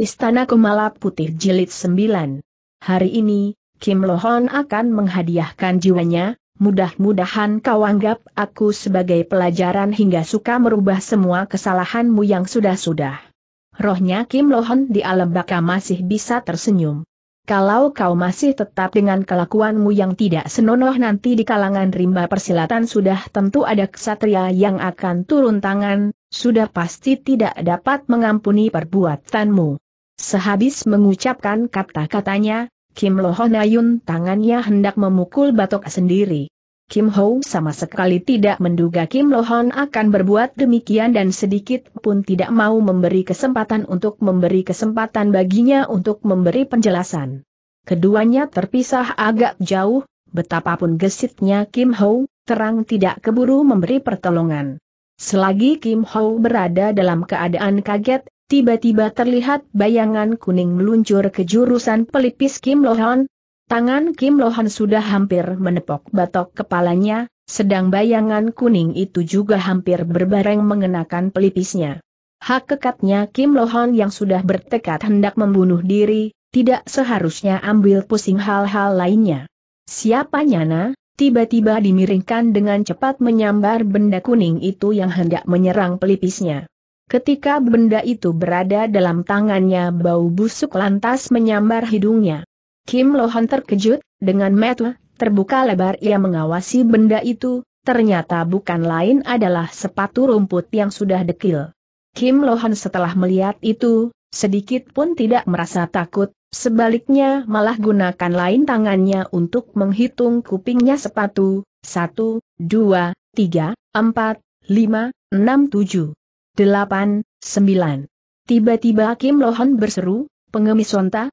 Istana Kumala Putih Jilid 9. Hari ini, Kim Lohon akan menghadiahkan jiwanya, mudah-mudahan kau anggap aku sebagai pelajaran hingga suka merubah semua kesalahanmu yang sudah-sudah. Rohnya Kim Lohon di alam baka masih bisa tersenyum. Kalau kau masih tetap dengan kelakuanmu yang tidak senonoh nanti di kalangan rimba persilatan sudah tentu ada kesatria yang akan turun tangan, sudah pasti tidak dapat mengampuni perbuatanmu. Sehabis mengucapkan kata-katanya, Kim Lohonayun tangannya hendak memukul batok sendiri. Kim Ho sama sekali tidak menduga Kim Lohon akan berbuat demikian dan sedikit pun tidak mau memberi kesempatan untuk memberi kesempatan baginya untuk memberi penjelasan. Keduanya terpisah agak jauh, betapapun gesitnya Kim Ho, terang tidak keburu memberi pertolongan. Selagi Kim Ho berada dalam keadaan kaget, tiba-tiba terlihat bayangan kuning meluncur ke jurusan pelipis Kim Lohan. Tangan Kim Lohan sudah hampir menepok batok kepalanya, sedang bayangan kuning itu juga hampir berbareng mengenakan pelipisnya. Hak kekatnya Kim Lohan yang sudah bertekad hendak membunuh diri, tidak seharusnya ambil pusing hal-hal lainnya. Siapa nyana, tiba-tiba dimiringkan dengan cepat menyambar benda kuning itu yang hendak menyerang pelipisnya. Ketika benda itu berada dalam tangannya bau busuk lantas menyambar hidungnya. Kim Lohan terkejut, dengan mata terbuka lebar ia mengawasi benda itu, ternyata bukan lain adalah sepatu rumput yang sudah dekil. Kim Lohan setelah melihat itu, sedikit pun tidak merasa takut, sebaliknya malah gunakan lain tangannya untuk menghitung kupingnya sepatu, satu, dua, tiga, empat, lima, enam tujuh delapan, sembilan. Tiba-tiba Kim Lohon berseru, pengemis sonta,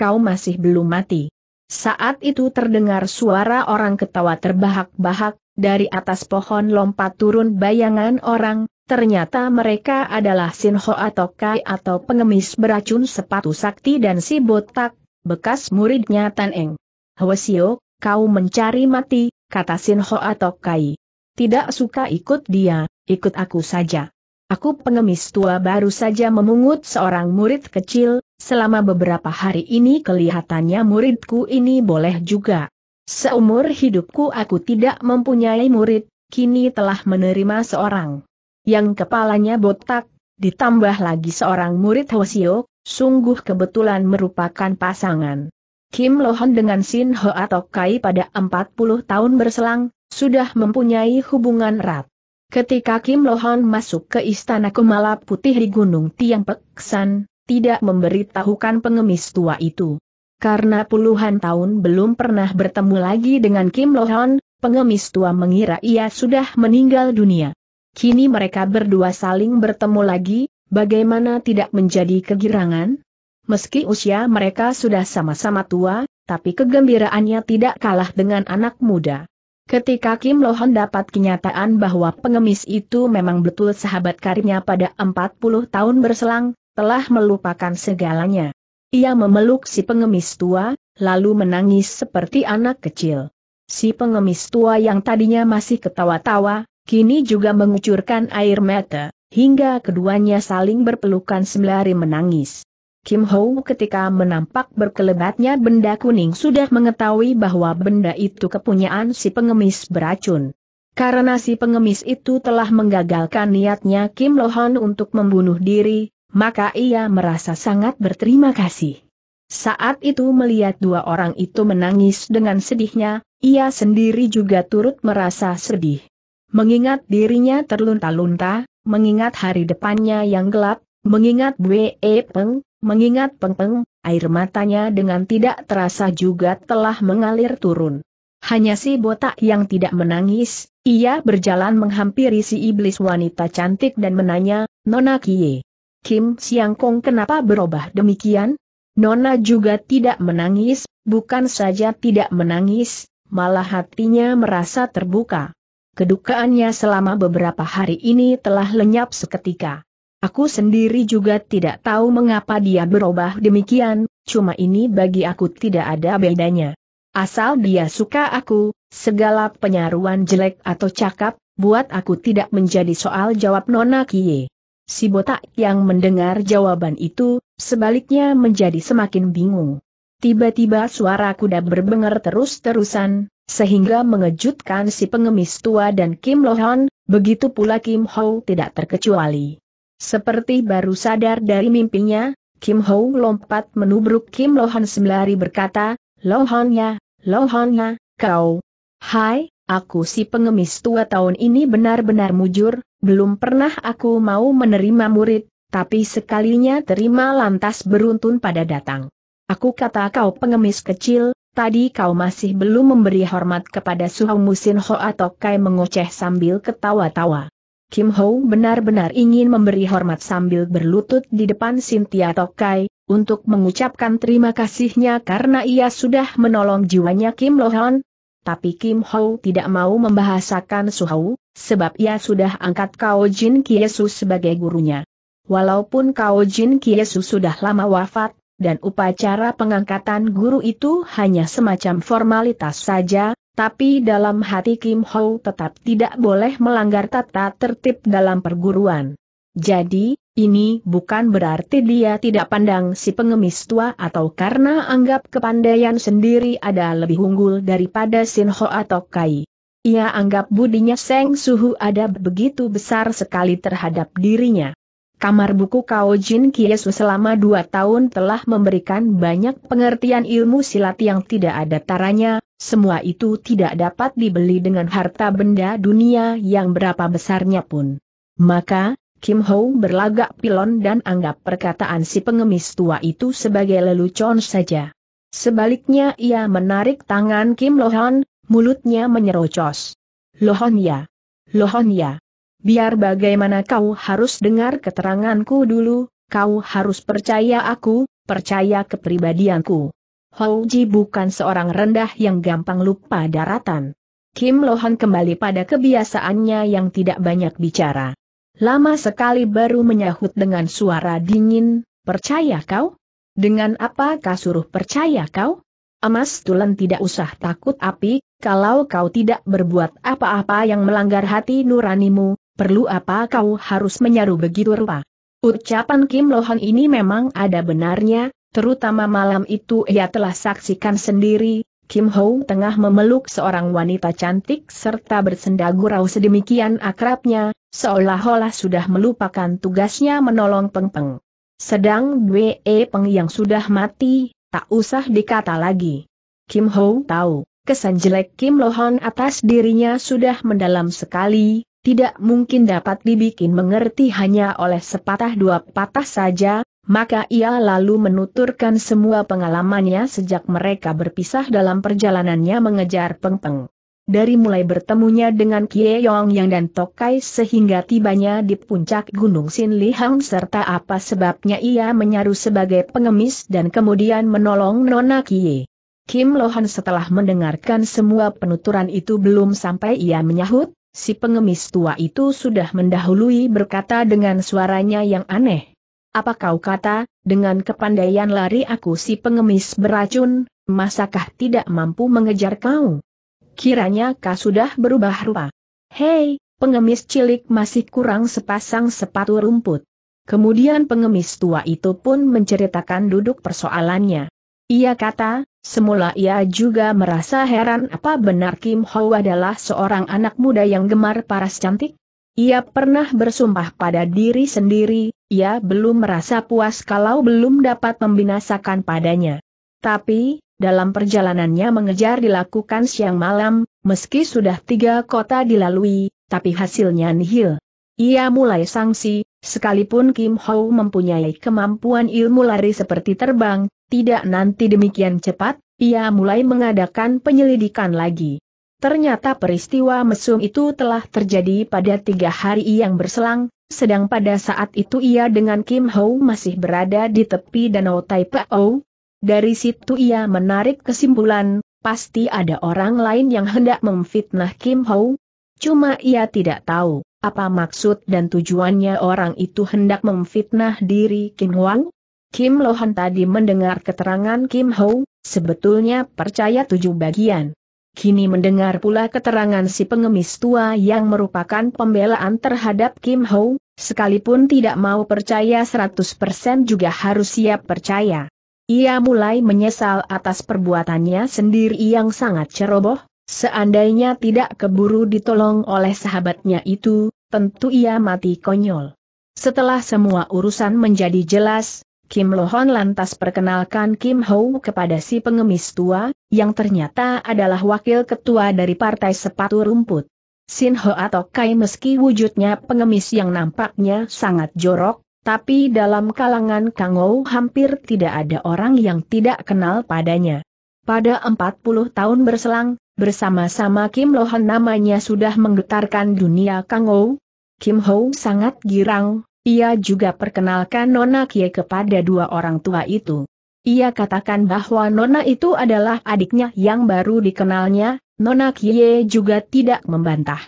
kau masih belum mati. Saat itu terdengar suara orang ketawa terbahak-bahak, dari atas pohon lompat turun bayangan orang, ternyata mereka adalah Ho atau Kai atau pengemis beracun sepatu sakti dan si botak, bekas muridnya Tan Eng. Hwasio, kau mencari mati, kata Ho atau Kai. Tidak suka ikut dia, ikut aku saja. Aku pengemis tua baru saja memungut seorang murid kecil, selama beberapa hari ini kelihatannya muridku ini boleh juga. Seumur hidupku aku tidak mempunyai murid, kini telah menerima seorang. Yang kepalanya botak, ditambah lagi seorang murid Hwasio, sungguh kebetulan merupakan pasangan. Kim Lohon dengan Sin atau Kai pada 40 tahun berselang, sudah mempunyai hubungan erat. Ketika Kim Lohan masuk ke istana Kumala Putih di Gunung Tiang Peksan, tidak memberitahukan pengemis tua itu. Karena puluhan tahun belum pernah bertemu lagi dengan Kim Lohan, pengemis tua mengira ia sudah meninggal dunia. Kini mereka berdua saling bertemu lagi, bagaimana tidak menjadi kegirangan? Meski usia mereka sudah sama-sama tua, tapi kegembiraannya tidak kalah dengan anak muda. Ketika Kim Lohon dapat kenyataan bahwa pengemis itu memang betul sahabat karibnya pada 40 tahun berselang, telah melupakan segalanya. Ia memeluk si pengemis tua, lalu menangis seperti anak kecil. Si pengemis tua yang tadinya masih ketawa-tawa, kini juga mengucurkan air mata, hingga keduanya saling berpelukan sembari menangis. Kim Ho ketika menampak berkelebatnya benda kuning sudah mengetahui bahwa benda itu kepunyaan si pengemis beracun. Karena si pengemis itu telah menggagalkan niatnya Kim Lohon untuk membunuh diri, maka ia merasa sangat berterima kasih. Saat itu melihat dua orang itu menangis dengan sedihnya, ia sendiri juga turut merasa sedih. Mengingat dirinya terlunta-lunta, mengingat hari depannya yang gelap, Mengingat Bue Peng, mengingat Peng Peng, air matanya dengan tidak terasa juga telah mengalir turun. Hanya si botak yang tidak menangis, ia berjalan menghampiri si iblis wanita cantik dan menanya, Nona Kie. Kim Siang Kong kenapa berubah demikian? Nona juga tidak menangis, bukan saja tidak menangis, malah hatinya merasa terbuka. Kedukaannya selama beberapa hari ini telah lenyap seketika. Aku sendiri juga tidak tahu mengapa dia berubah demikian, cuma ini bagi aku tidak ada bedanya. Asal dia suka aku, segala penyaruan jelek atau cakap, buat aku tidak menjadi soal jawab Nona Kie. Si botak yang mendengar jawaban itu, sebaliknya menjadi semakin bingung. Tiba-tiba suara kuda berbengar terus-terusan, sehingga mengejutkan si pengemis tua dan Kim Lohan, begitu pula Kim Ho tidak terkecuali. Seperti baru sadar dari mimpinya, Kim Ho lompat menubruk Kim Lohan sembari berkata, Lohan ya, Lohan ya, kau. Hai, aku si pengemis tua tahun ini benar-benar mujur, belum pernah aku mau menerima murid, tapi sekalinya terima lantas beruntun pada datang. Aku kata kau pengemis kecil, tadi kau masih belum memberi hormat kepada Suhong Musin Ho atau Kai mengoceh sambil ketawa-tawa. Kim Ho benar-benar ingin memberi hormat sambil berlutut di depan Cynthia Tokai, untuk mengucapkan terima kasihnya karena ia sudah menolong jiwanya Kim Lohan. Tapi Kim Ho tidak mau membahasakan su Hau, sebab ia sudah angkat Kao Jin Kiesu sebagai gurunya. Walaupun Kao Jin Kiesu sudah lama wafat, dan upacara pengangkatan guru itu hanya semacam formalitas saja, tapi dalam hati Kim Ho tetap tidak boleh melanggar tata tertib dalam perguruan. Jadi, ini bukan berarti dia tidak pandang si pengemis tua atau karena anggap kepandaian sendiri ada lebih unggul daripada Sin Ho atau Kai. Ia anggap budinya Seng Suhu ada begitu besar sekali terhadap dirinya. Kamar buku Kao Jin Kiesu selama dua tahun telah memberikan banyak pengertian ilmu silat yang tidak ada taranya, semua itu tidak dapat dibeli dengan harta benda dunia yang berapa besarnya pun. Maka, Kim Ho berlagak pilon dan anggap perkataan si pengemis tua itu sebagai lelucon saja. Sebaliknya ia menarik tangan Kim Lohan, mulutnya menyerocos. Lohan ya. Lohan ya. Biar bagaimana kau harus dengar keteranganku dulu, kau harus percaya aku, percaya kepribadianku. Houji bukan seorang rendah yang gampang lupa daratan. Kim Lohan kembali pada kebiasaannya yang tidak banyak bicara. Lama sekali baru menyahut dengan suara dingin, percaya kau? Dengan apa suruh percaya kau? Emas Tulen tidak usah takut api, kalau kau tidak berbuat apa-apa yang melanggar hati nuranimu, perlu apa kau harus menyaru begitu rupa? Ucapan Kim Lohan ini memang ada benarnya, Terutama malam itu ia telah saksikan sendiri, Kim Ho tengah memeluk seorang wanita cantik serta bersenda gurau sedemikian akrabnya, seolah-olah sudah melupakan tugasnya menolong Peng Peng. Sedang Wei e Peng yang sudah mati, tak usah dikata lagi. Kim Ho tahu, kesan jelek Kim Lohon atas dirinya sudah mendalam sekali, tidak mungkin dapat dibikin mengerti hanya oleh sepatah dua patah saja, maka ia lalu menuturkan semua pengalamannya sejak mereka berpisah dalam perjalanannya mengejar peng -peng. Dari mulai bertemunya dengan Kie Yong Yang dan Tokai sehingga tibanya di puncak Gunung Sin Hang serta apa sebabnya ia menyaru sebagai pengemis dan kemudian menolong Nona Kie. Kim Lohan setelah mendengarkan semua penuturan itu belum sampai ia menyahut, si pengemis tua itu sudah mendahului berkata dengan suaranya yang aneh. Apa kau kata, dengan kepandaian lari aku si pengemis beracun, masakah tidak mampu mengejar kau? Kiranya kau sudah berubah rupa. Hei, pengemis cilik masih kurang sepasang sepatu rumput. Kemudian pengemis tua itu pun menceritakan duduk persoalannya. Ia kata, semula ia juga merasa heran apa benar Kim Ho adalah seorang anak muda yang gemar paras cantik? Ia pernah bersumpah pada diri sendiri, ia belum merasa puas kalau belum dapat membinasakan padanya. Tapi, dalam perjalanannya mengejar dilakukan siang malam, meski sudah tiga kota dilalui, tapi hasilnya nihil. Ia mulai sangsi, sekalipun Kim Ho mempunyai kemampuan ilmu lari seperti terbang, tidak nanti demikian cepat, ia mulai mengadakan penyelidikan lagi. Ternyata peristiwa mesum itu telah terjadi pada tiga hari yang berselang, sedang pada saat itu ia dengan Kim Ho masih berada di tepi danau Taipao. Dari situ ia menarik kesimpulan, pasti ada orang lain yang hendak memfitnah Kim Ho. Cuma ia tidak tahu, apa maksud dan tujuannya orang itu hendak memfitnah diri Kim Wang? Kim Lohan tadi mendengar keterangan Kim Ho, sebetulnya percaya tujuh bagian kini mendengar pula keterangan si pengemis tua yang merupakan pembelaan terhadap Kim Ho, sekalipun tidak mau percaya 100% juga harus siap percaya. Ia mulai menyesal atas perbuatannya sendiri yang sangat ceroboh, seandainya tidak keburu ditolong oleh sahabatnya itu, tentu ia mati konyol. Setelah semua urusan menjadi jelas, Kim Lohon lantas perkenalkan Kim Ho kepada si pengemis tua, yang ternyata adalah wakil ketua dari partai sepatu rumput. Sin Ho atau Kai meski wujudnya pengemis yang nampaknya sangat jorok, tapi dalam kalangan Kang Ho hampir tidak ada orang yang tidak kenal padanya. Pada 40 tahun berselang, bersama-sama Kim Lohan namanya sudah menggetarkan dunia Kang Ho. Kim Ho sangat girang, ia juga perkenalkan Nona Kie kepada dua orang tua itu. Ia katakan bahwa Nona itu adalah adiknya yang baru dikenalnya, Nona Kie juga tidak membantah.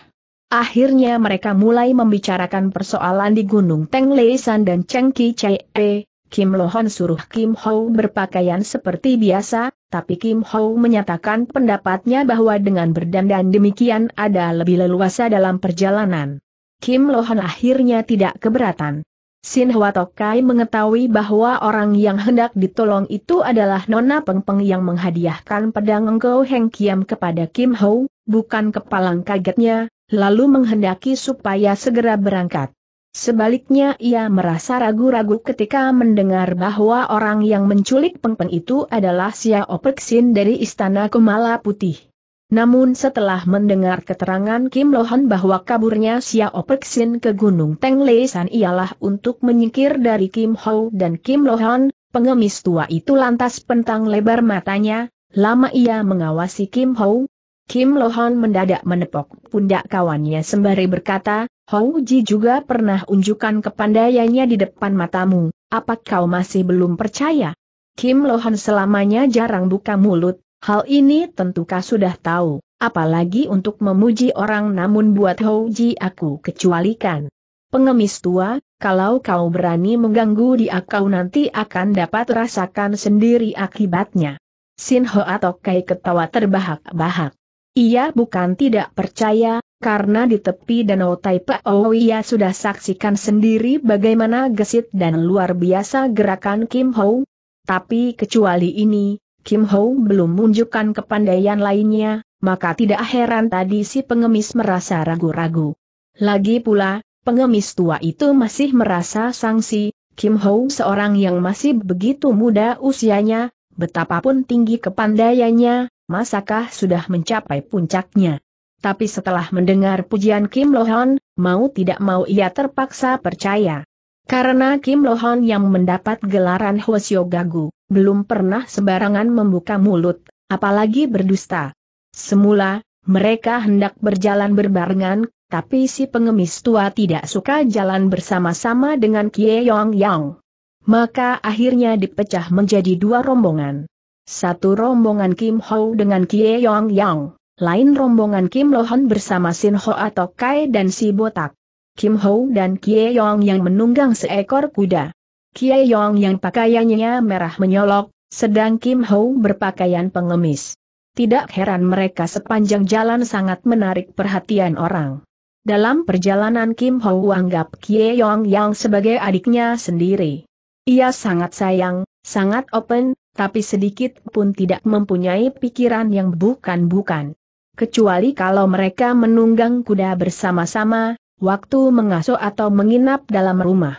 Akhirnya mereka mulai membicarakan persoalan di Gunung Teng Leisan dan Cheng Ki e. Kim Lohon suruh Kim Ho berpakaian seperti biasa, tapi Kim Ho menyatakan pendapatnya bahwa dengan berdandan demikian ada lebih leluasa dalam perjalanan. Kim Lohan akhirnya tidak keberatan. Sin Tokai mengetahui bahwa orang yang hendak ditolong itu adalah Nona Peng Peng yang menghadiahkan pedang Engkau Heng Kiam kepada Kim Ho, bukan kepalang kagetnya, lalu menghendaki supaya segera berangkat. Sebaliknya ia merasa ragu-ragu ketika mendengar bahwa orang yang menculik Peng Peng itu adalah Xiao Perksin dari Istana Kumala Putih. Namun setelah mendengar keterangan Kim Lohan bahwa kaburnya Xiao Peksin ke Gunung Leisan ialah untuk menyingkir dari Kim Ho dan Kim Lohan, pengemis tua itu lantas pentang lebar matanya, lama ia mengawasi Kim Ho. Kim Lohan mendadak menepok pundak kawannya sembari berkata, Ho Ji juga pernah unjukkan kepandaiannya di depan matamu, Apakah kau masih belum percaya? Kim Lohan selamanya jarang buka mulut, Hal ini tentukah sudah tahu, apalagi untuk memuji orang namun buat Ho-ji aku kecualikan. Pengemis tua, kalau kau berani mengganggu di kau nanti akan dapat rasakan sendiri akibatnya. Sin Ho atau Kai ketawa terbahak-bahak. Ia bukan tidak percaya, karena di tepi danau oh ia sudah saksikan sendiri bagaimana gesit dan luar biasa gerakan Kim Ho. Tapi kecuali ini, Kim Ho belum menunjukkan kepandaian lainnya, maka tidak heran tadi si pengemis merasa ragu-ragu. Lagi pula, pengemis tua itu masih merasa sangsi, Kim Ho seorang yang masih begitu muda usianya, betapapun tinggi kepandaiannya, masakah sudah mencapai puncaknya. Tapi setelah mendengar pujian Kim Lohon, mau tidak mau ia terpaksa percaya. Karena Kim Lohon yang mendapat gelaran Hwasyo Gagu belum pernah sembarangan membuka mulut, apalagi berdusta. Semula, mereka hendak berjalan berbarengan, tapi si pengemis tua tidak suka jalan bersama-sama dengan Kie Yong Yang. Maka akhirnya dipecah menjadi dua rombongan. Satu rombongan Kim Ho dengan Kie Yong Yang, lain rombongan Kim Lohon bersama Sin Ho atau Kai dan si Botak. Kim Ho dan Kie Yong yang menunggang seekor kuda. Kiai Yong yang pakaiannya merah menyolok, sedang Kim Ho berpakaian pengemis. Tidak heran mereka sepanjang jalan sangat menarik perhatian orang. Dalam perjalanan Kim Ho anggap Kie Yong Yang sebagai adiknya sendiri. Ia sangat sayang, sangat open, tapi sedikit pun tidak mempunyai pikiran yang bukan-bukan. Kecuali kalau mereka menunggang kuda bersama-sama, waktu mengasuh atau menginap dalam rumah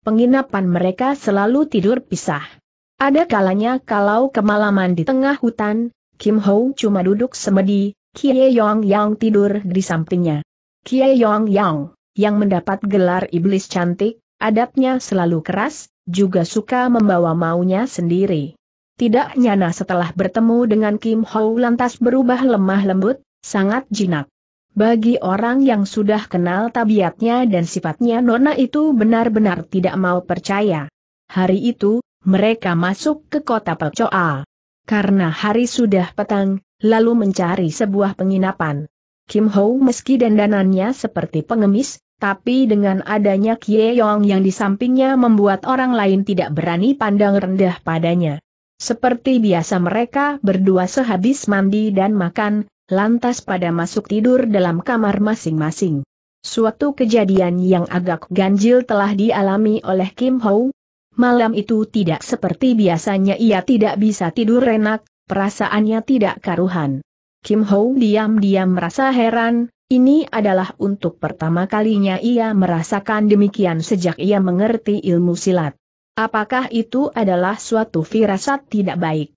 penginapan mereka selalu tidur pisah. Ada kalanya kalau kemalaman di tengah hutan, Kim Ho cuma duduk semedi, Kie Yong Yang tidur di sampingnya. Kie Yong Yang, yang mendapat gelar iblis cantik, adatnya selalu keras, juga suka membawa maunya sendiri. Tidak nyana setelah bertemu dengan Kim Ho lantas berubah lemah lembut, sangat jinak. Bagi orang yang sudah kenal tabiatnya dan sifatnya Nona itu benar-benar tidak mau percaya. Hari itu, mereka masuk ke kota Pecoa. Karena hari sudah petang, lalu mencari sebuah penginapan. Kim Ho meski dandanannya seperti pengemis, tapi dengan adanya Kie Yong yang di sampingnya membuat orang lain tidak berani pandang rendah padanya. Seperti biasa mereka berdua sehabis mandi dan makan, lantas pada masuk tidur dalam kamar masing-masing. Suatu kejadian yang agak ganjil telah dialami oleh Kim Ho. Malam itu tidak seperti biasanya ia tidak bisa tidur enak, perasaannya tidak karuhan. Kim Ho diam-diam merasa heran, ini adalah untuk pertama kalinya ia merasakan demikian sejak ia mengerti ilmu silat. Apakah itu adalah suatu firasat tidak baik?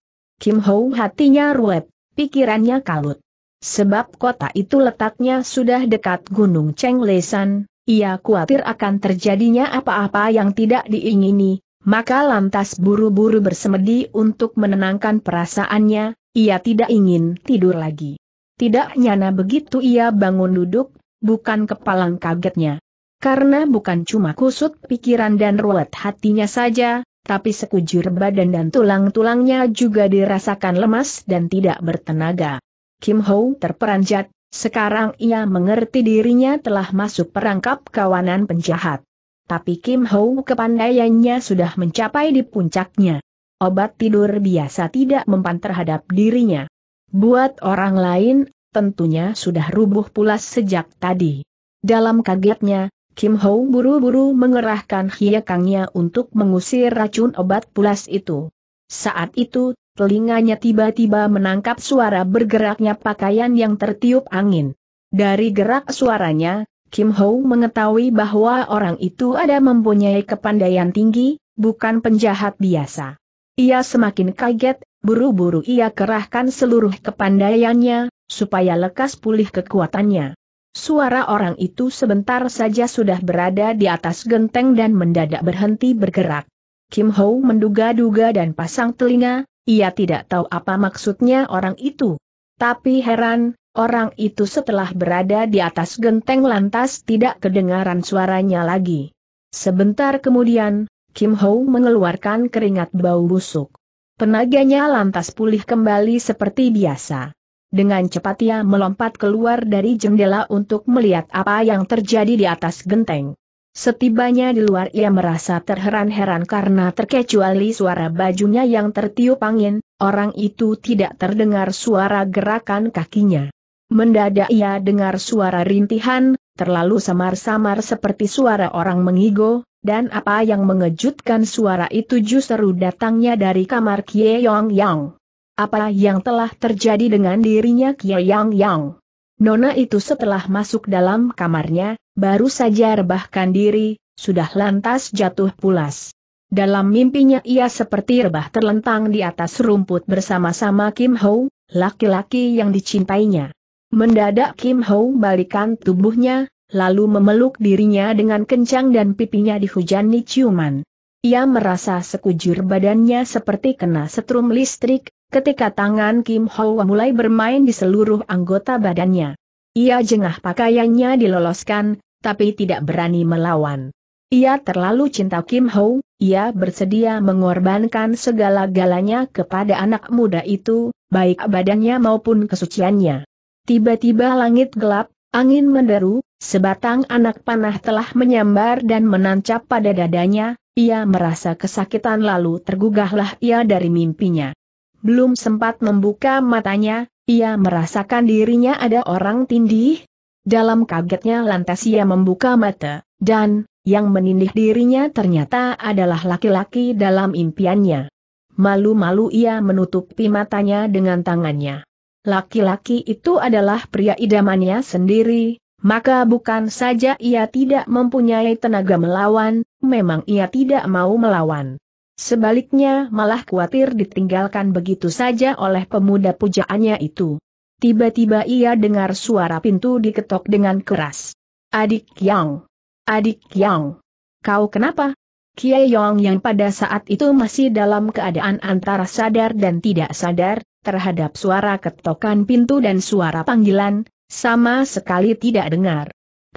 Kim Ho hatinya ruwet, pikirannya kalut. Sebab kota itu letaknya sudah dekat Gunung Cenglesan, ia khawatir akan terjadinya apa-apa yang tidak diingini, maka lantas buru-buru bersemedi untuk menenangkan perasaannya, ia tidak ingin tidur lagi. Tidak nyana begitu ia bangun duduk, bukan kepalang kagetnya. Karena bukan cuma kusut pikiran dan ruwet hatinya saja, tapi sekujur badan dan tulang-tulangnya juga dirasakan lemas dan tidak bertenaga. Kim Ho terperanjat, sekarang ia mengerti dirinya telah masuk perangkap kawanan penjahat. Tapi Kim Ho kepandaiannya sudah mencapai di puncaknya. Obat tidur biasa tidak mempan terhadap dirinya. Buat orang lain, tentunya sudah rubuh pulas sejak tadi. Dalam kagetnya, Kim Ho buru-buru mengerahkan hiekangnya untuk mengusir racun obat pulas itu. Saat itu, telinganya tiba-tiba menangkap suara bergeraknya pakaian yang tertiup angin. Dari gerak suaranya, Kim Ho mengetahui bahwa orang itu ada mempunyai kepandaian tinggi, bukan penjahat biasa. Ia semakin kaget, buru-buru ia kerahkan seluruh kepandaiannya, supaya lekas pulih kekuatannya. Suara orang itu sebentar saja sudah berada di atas genteng dan mendadak berhenti bergerak. Kim Ho menduga-duga dan pasang telinga, ia tidak tahu apa maksudnya orang itu. Tapi heran, orang itu setelah berada di atas genteng lantas tidak kedengaran suaranya lagi. Sebentar kemudian, Kim Ho mengeluarkan keringat bau busuk. Tenaganya lantas pulih kembali seperti biasa. Dengan cepat ia melompat keluar dari jendela untuk melihat apa yang terjadi di atas genteng. Setibanya di luar ia merasa terheran-heran karena terkecuali suara bajunya yang tertiup angin, orang itu tidak terdengar suara gerakan kakinya. Mendadak ia dengar suara rintihan, terlalu samar-samar seperti suara orang mengigo, dan apa yang mengejutkan suara itu justru datangnya dari kamar Kie Yong Yang. Apa yang telah terjadi dengan dirinya Kie Yong Yang? Nona itu setelah masuk dalam kamarnya, baru saja rebahkan diri, sudah lantas jatuh pulas. Dalam mimpinya ia seperti rebah terlentang di atas rumput bersama-sama Kim Ho, laki-laki yang dicintainya. Mendadak Kim Ho balikan tubuhnya, lalu memeluk dirinya dengan kencang dan pipinya dihujani ciuman. Ia merasa sekujur badannya seperti kena setrum listrik, ketika tangan Kim Hwa mulai bermain di seluruh anggota badannya. Ia jengah pakaiannya diloloskan, tapi tidak berani melawan. Ia terlalu cinta Kim Ho, ia bersedia mengorbankan segala-galanya kepada anak muda itu, baik badannya maupun kesuciannya. Tiba-tiba langit gelap, angin menderu, sebatang anak panah telah menyambar dan menancap pada dadanya, ia merasa kesakitan lalu tergugahlah ia dari mimpinya. Belum sempat membuka matanya, ia merasakan dirinya ada orang tindih. Dalam kagetnya lantas ia membuka mata, dan, yang menindih dirinya ternyata adalah laki-laki dalam impiannya. Malu-malu ia menutupi matanya dengan tangannya. Laki-laki itu adalah pria idamannya sendiri, maka bukan saja ia tidak mempunyai tenaga melawan, memang ia tidak mau melawan. Sebaliknya malah khawatir ditinggalkan begitu saja oleh pemuda pujaannya itu. Tiba-tiba ia dengar suara pintu diketok dengan keras. Adik Yang! Adik Yang! Kau kenapa? Kiai Yong yang pada saat itu masih dalam keadaan antara sadar dan tidak sadar, terhadap suara ketokan pintu dan suara panggilan, sama sekali tidak dengar.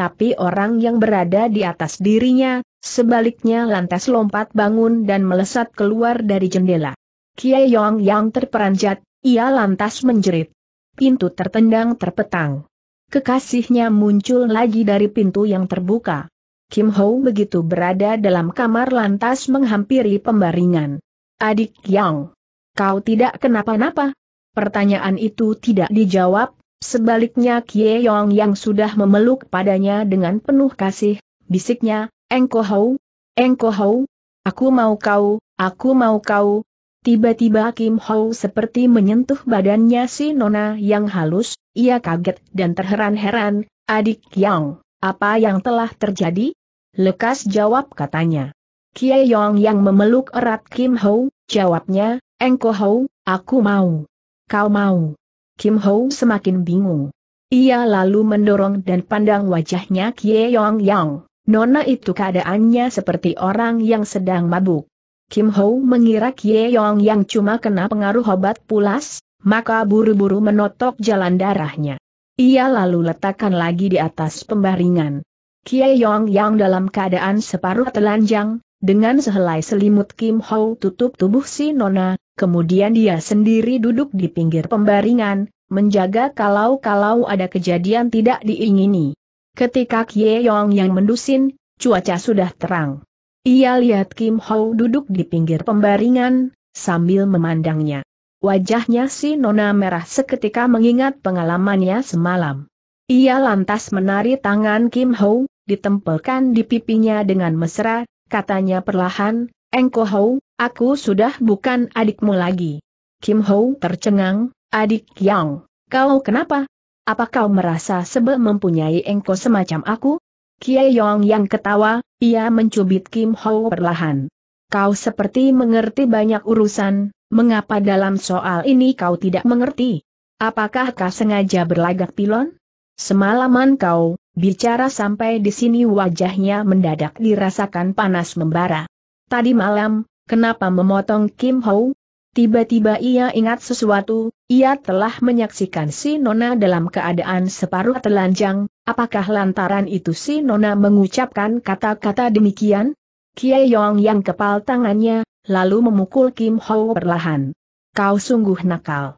Tapi orang yang berada di atas dirinya, Sebaliknya lantas lompat bangun dan melesat keluar dari jendela. Kiai Yong yang terperanjat, ia lantas menjerit. Pintu tertendang terpetang. Kekasihnya muncul lagi dari pintu yang terbuka. Kim Ho begitu berada dalam kamar lantas menghampiri pembaringan. Adik Yang, kau tidak kenapa-napa? Pertanyaan itu tidak dijawab, sebaliknya Kie Yong yang sudah memeluk padanya dengan penuh kasih, bisiknya, Engko hau, engko hau, aku mau kau, aku mau kau. Tiba-tiba Kim Hou seperti menyentuh badannya si Nona yang halus, ia kaget dan terheran-heran, adik Yang, apa yang telah terjadi? Lekas jawab katanya. Kie Yong yang memeluk erat Kim Hou, jawabnya, Engko Hou, aku mau. Kau mau. Kim Hou semakin bingung. Ia lalu mendorong dan pandang wajahnya Kie Yong Yang. Nona itu keadaannya seperti orang yang sedang mabuk. Kim Ho mengira Kie Yong yang cuma kena pengaruh obat pulas, maka buru-buru menotok jalan darahnya. Ia lalu letakkan lagi di atas pembaringan. Kie Yong yang dalam keadaan separuh telanjang, dengan sehelai selimut Kim Ho tutup tubuh si Nona, kemudian dia sendiri duduk di pinggir pembaringan, menjaga kalau-kalau ada kejadian tidak diingini. Ketika Kie Yong yang mendusin, cuaca sudah terang. Ia lihat Kim Ho duduk di pinggir pembaringan, sambil memandangnya. Wajahnya si Nona merah seketika mengingat pengalamannya semalam. Ia lantas menari tangan Kim Ho, ditempelkan di pipinya dengan mesra, katanya perlahan, Engko Ho, aku sudah bukan adikmu lagi. Kim Ho tercengang, adik Yang, kau kenapa? Apa kau merasa sebel mempunyai engko semacam aku? Kiai Yong yang ketawa, ia mencubit Kim Ho perlahan. Kau seperti mengerti banyak urusan, mengapa dalam soal ini kau tidak mengerti? Apakah kau sengaja berlagak pilon? Semalaman kau, bicara sampai di sini wajahnya mendadak dirasakan panas membara. Tadi malam, kenapa memotong Kim Ho, Tiba-tiba ia ingat sesuatu, ia telah menyaksikan si Nona dalam keadaan separuh telanjang, apakah lantaran itu si Nona mengucapkan kata-kata demikian? Kie Yong yang kepal tangannya, lalu memukul Kim Ho perlahan. Kau sungguh nakal.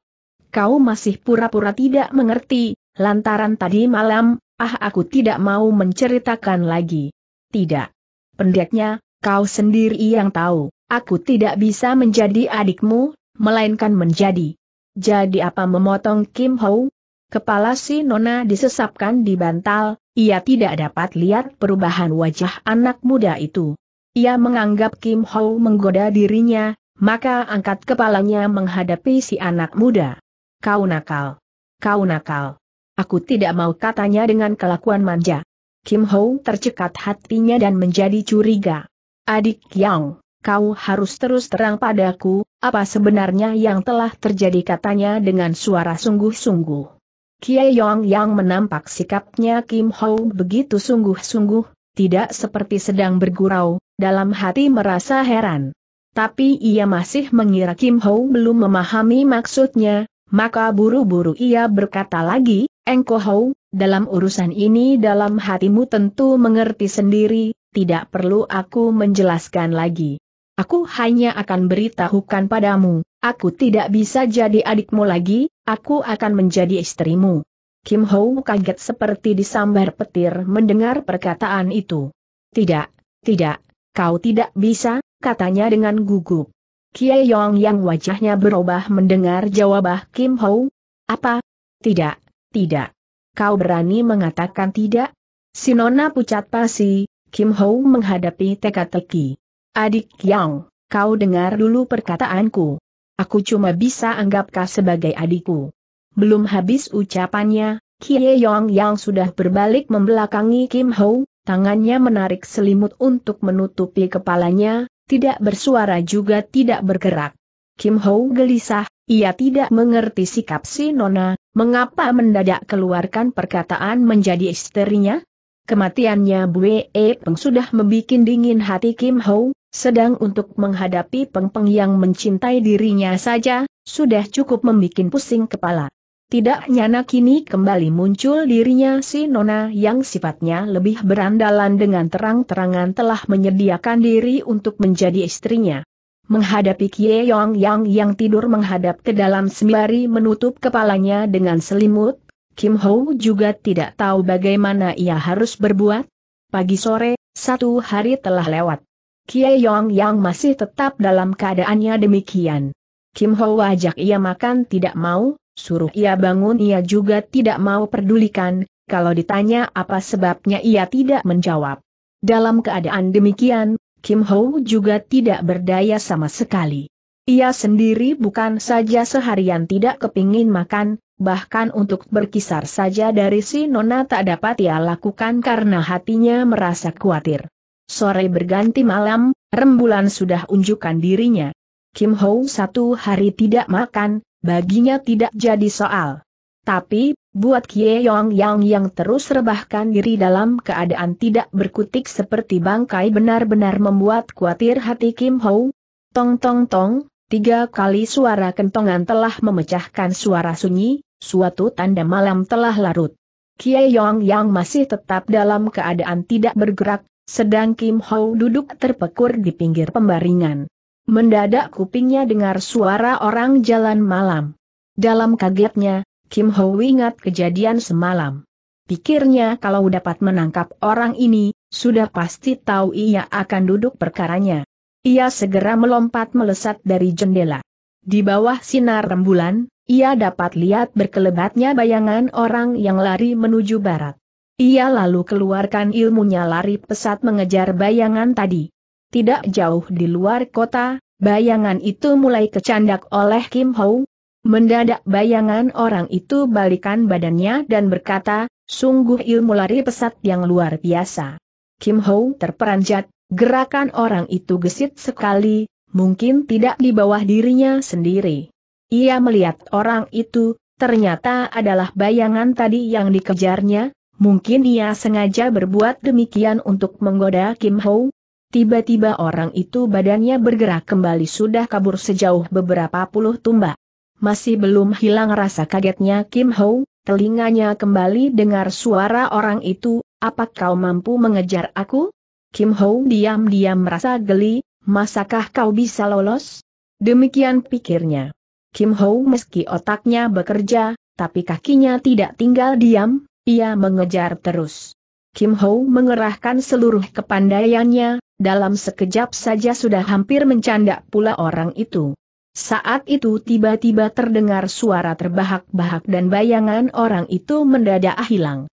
Kau masih pura-pura tidak mengerti, lantaran tadi malam, ah aku tidak mau menceritakan lagi. Tidak. Pendeknya, kau sendiri yang tahu. Aku tidak bisa menjadi adikmu, melainkan menjadi. Jadi apa memotong Kim Ho? Kepala si Nona disesapkan di bantal, ia tidak dapat lihat perubahan wajah anak muda itu. Ia menganggap Kim Ho menggoda dirinya, maka angkat kepalanya menghadapi si anak muda. Kau nakal. Kau nakal. Aku tidak mau katanya dengan kelakuan manja. Kim Ho tercekat hatinya dan menjadi curiga. Adik Yang kau harus terus terang padaku, apa sebenarnya yang telah terjadi katanya dengan suara sungguh-sungguh. Kiai Yong yang menampak sikapnya Kim Ho begitu sungguh-sungguh, tidak seperti sedang bergurau, dalam hati merasa heran. Tapi ia masih mengira Kim Ho belum memahami maksudnya, maka buru-buru ia berkata lagi, Engko Ho, dalam urusan ini dalam hatimu tentu mengerti sendiri, tidak perlu aku menjelaskan lagi. Aku hanya akan beritahukan padamu, aku tidak bisa jadi adikmu lagi, aku akan menjadi istrimu. Kim Ho kaget seperti disambar petir mendengar perkataan itu. Tidak, tidak, kau tidak bisa, katanya dengan gugup. Kiai Yong yang wajahnya berubah mendengar jawabah Kim Ho. Apa? Tidak, tidak. Kau berani mengatakan tidak? Sinona pucat pasi, Kim Ho menghadapi teka-teki. Adik Yang, kau dengar dulu perkataanku. Aku cuma bisa anggap kau sebagai adikku. Belum habis ucapannya, Kie Yong yang sudah berbalik membelakangi Kim Ho, tangannya menarik selimut untuk menutupi kepalanya, tidak bersuara juga tidak bergerak. Kim Ho gelisah, ia tidak mengerti sikap si Nona, mengapa mendadak keluarkan perkataan menjadi istrinya? Kematiannya Bue Peng sudah membuat dingin hati Kim Ho, sedang untuk menghadapi pengpeng -peng yang mencintai dirinya saja, sudah cukup membuat pusing kepala. Tidak nyana kini kembali muncul dirinya si Nona yang sifatnya lebih berandalan dengan terang-terangan telah menyediakan diri untuk menjadi istrinya. Menghadapi Kie Yong Yang yang tidur menghadap ke dalam sembari menutup kepalanya dengan selimut, Kim Ho juga tidak tahu bagaimana ia harus berbuat. Pagi sore, satu hari telah lewat. Kie Yong Yang masih tetap dalam keadaannya demikian. Kim Ho wajak ia makan tidak mau, suruh ia bangun ia juga tidak mau pedulikan, kalau ditanya apa sebabnya ia tidak menjawab. Dalam keadaan demikian, Kim Ho juga tidak berdaya sama sekali. Ia sendiri bukan saja seharian tidak kepingin makan, bahkan untuk berkisar saja dari si Nona tak dapat ia lakukan karena hatinya merasa khawatir. Sore berganti malam, rembulan sudah unjukkan dirinya. Kim Ho satu hari tidak makan, baginya tidak jadi soal. Tapi, buat Kie Yong Yang yang terus rebahkan diri dalam keadaan tidak berkutik seperti bangkai benar-benar membuat khawatir hati Kim Ho. Tong tong tong, tiga kali suara kentongan telah memecahkan suara sunyi, suatu tanda malam telah larut. Kie Yong Yang masih tetap dalam keadaan tidak bergerak, sedang Kim Ho duduk terpekur di pinggir pembaringan. Mendadak kupingnya dengar suara orang jalan malam. Dalam kagetnya, Kim Ho ingat kejadian semalam. Pikirnya kalau dapat menangkap orang ini, sudah pasti tahu ia akan duduk perkaranya. Ia segera melompat melesat dari jendela. Di bawah sinar rembulan, ia dapat lihat berkelebatnya bayangan orang yang lari menuju barat. Ia lalu keluarkan ilmunya lari pesat mengejar bayangan tadi. Tidak jauh di luar kota, bayangan itu mulai kecandak oleh Kim Ho. Mendadak bayangan orang itu balikan badannya dan berkata, sungguh ilmu lari pesat yang luar biasa. Kim Ho terperanjat, gerakan orang itu gesit sekali, mungkin tidak di bawah dirinya sendiri. Ia melihat orang itu, ternyata adalah bayangan tadi yang dikejarnya, Mungkin ia sengaja berbuat demikian untuk menggoda Kim Ho. Tiba-tiba orang itu badannya bergerak kembali sudah kabur sejauh beberapa puluh tumbak. Masih belum hilang rasa kagetnya Kim Ho, telinganya kembali dengar suara orang itu, apa kau mampu mengejar aku? Kim Ho diam-diam merasa geli, masakah kau bisa lolos? Demikian pikirnya. Kim Ho meski otaknya bekerja, tapi kakinya tidak tinggal diam, ia mengejar terus. Kim Ho mengerahkan seluruh kepandaiannya, dalam sekejap saja sudah hampir mencandak pula orang itu. Saat itu tiba-tiba terdengar suara terbahak-bahak dan bayangan orang itu mendadak hilang.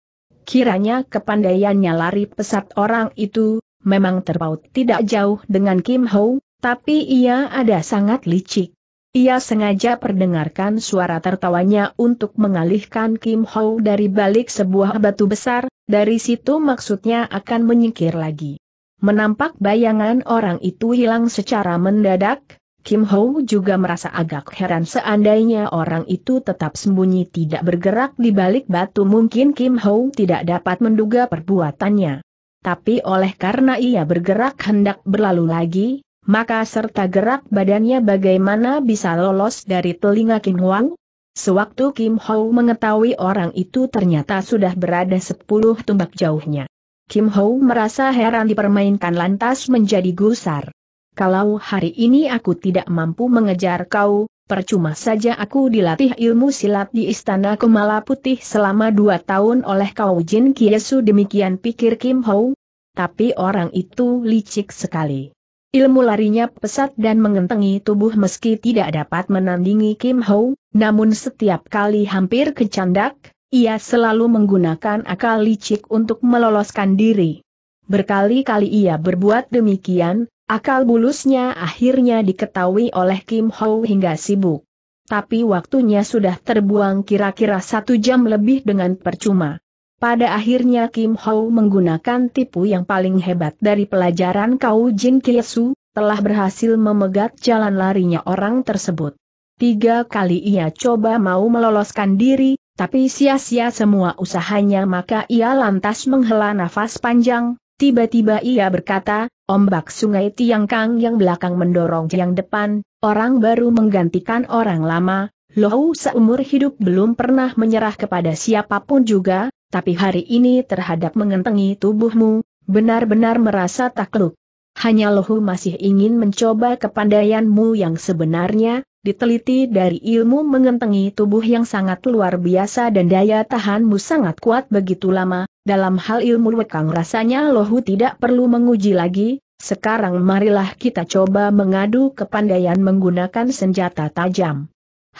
Kiranya kepandaiannya lari pesat orang itu, memang terpaut tidak jauh dengan Kim Ho, tapi ia ada sangat licik. Ia sengaja perdengarkan suara tertawanya untuk mengalihkan Kim Ho dari balik sebuah batu besar, dari situ maksudnya akan menyingkir lagi. Menampak bayangan orang itu hilang secara mendadak, Kim Ho juga merasa agak heran seandainya orang itu tetap sembunyi tidak bergerak di balik batu mungkin Kim Ho tidak dapat menduga perbuatannya. Tapi oleh karena ia bergerak hendak berlalu lagi, maka serta gerak badannya bagaimana bisa lolos dari telinga Kim Huang? Sewaktu Kim Ho mengetahui orang itu ternyata sudah berada sepuluh tumbak jauhnya. Kim Ho merasa heran dipermainkan lantas menjadi gusar. Kalau hari ini aku tidak mampu mengejar kau, percuma saja aku dilatih ilmu silat di Istana Kemala Putih selama dua tahun oleh kau Jin Kiesu demikian pikir Kim Ho. Tapi orang itu licik sekali. Ilmu larinya pesat dan mengentengi tubuh meski tidak dapat menandingi Kim Ho, namun setiap kali hampir kecandak, ia selalu menggunakan akal licik untuk meloloskan diri. Berkali-kali ia berbuat demikian, akal bulusnya akhirnya diketahui oleh Kim Ho hingga sibuk. Tapi waktunya sudah terbuang kira-kira satu jam lebih dengan percuma. Pada akhirnya Kim Hou menggunakan tipu yang paling hebat dari pelajaran Kau Jin Kiesu, telah berhasil memegat jalan larinya orang tersebut. Tiga kali ia coba mau meloloskan diri, tapi sia-sia semua usahanya maka ia lantas menghela nafas panjang, tiba-tiba ia berkata, ombak sungai Tiang Kang yang belakang mendorong yang depan, orang baru menggantikan orang lama, Lohu seumur hidup belum pernah menyerah kepada siapapun juga, tapi hari ini terhadap mengentengi tubuhmu, benar-benar merasa takluk. Hanya Lohu masih ingin mencoba kepandaianmu yang sebenarnya, diteliti dari ilmu mengentengi tubuh yang sangat luar biasa dan daya tahanmu sangat kuat begitu lama, dalam hal ilmu wekang rasanya Lohu tidak perlu menguji lagi, sekarang marilah kita coba mengadu kepandaian menggunakan senjata tajam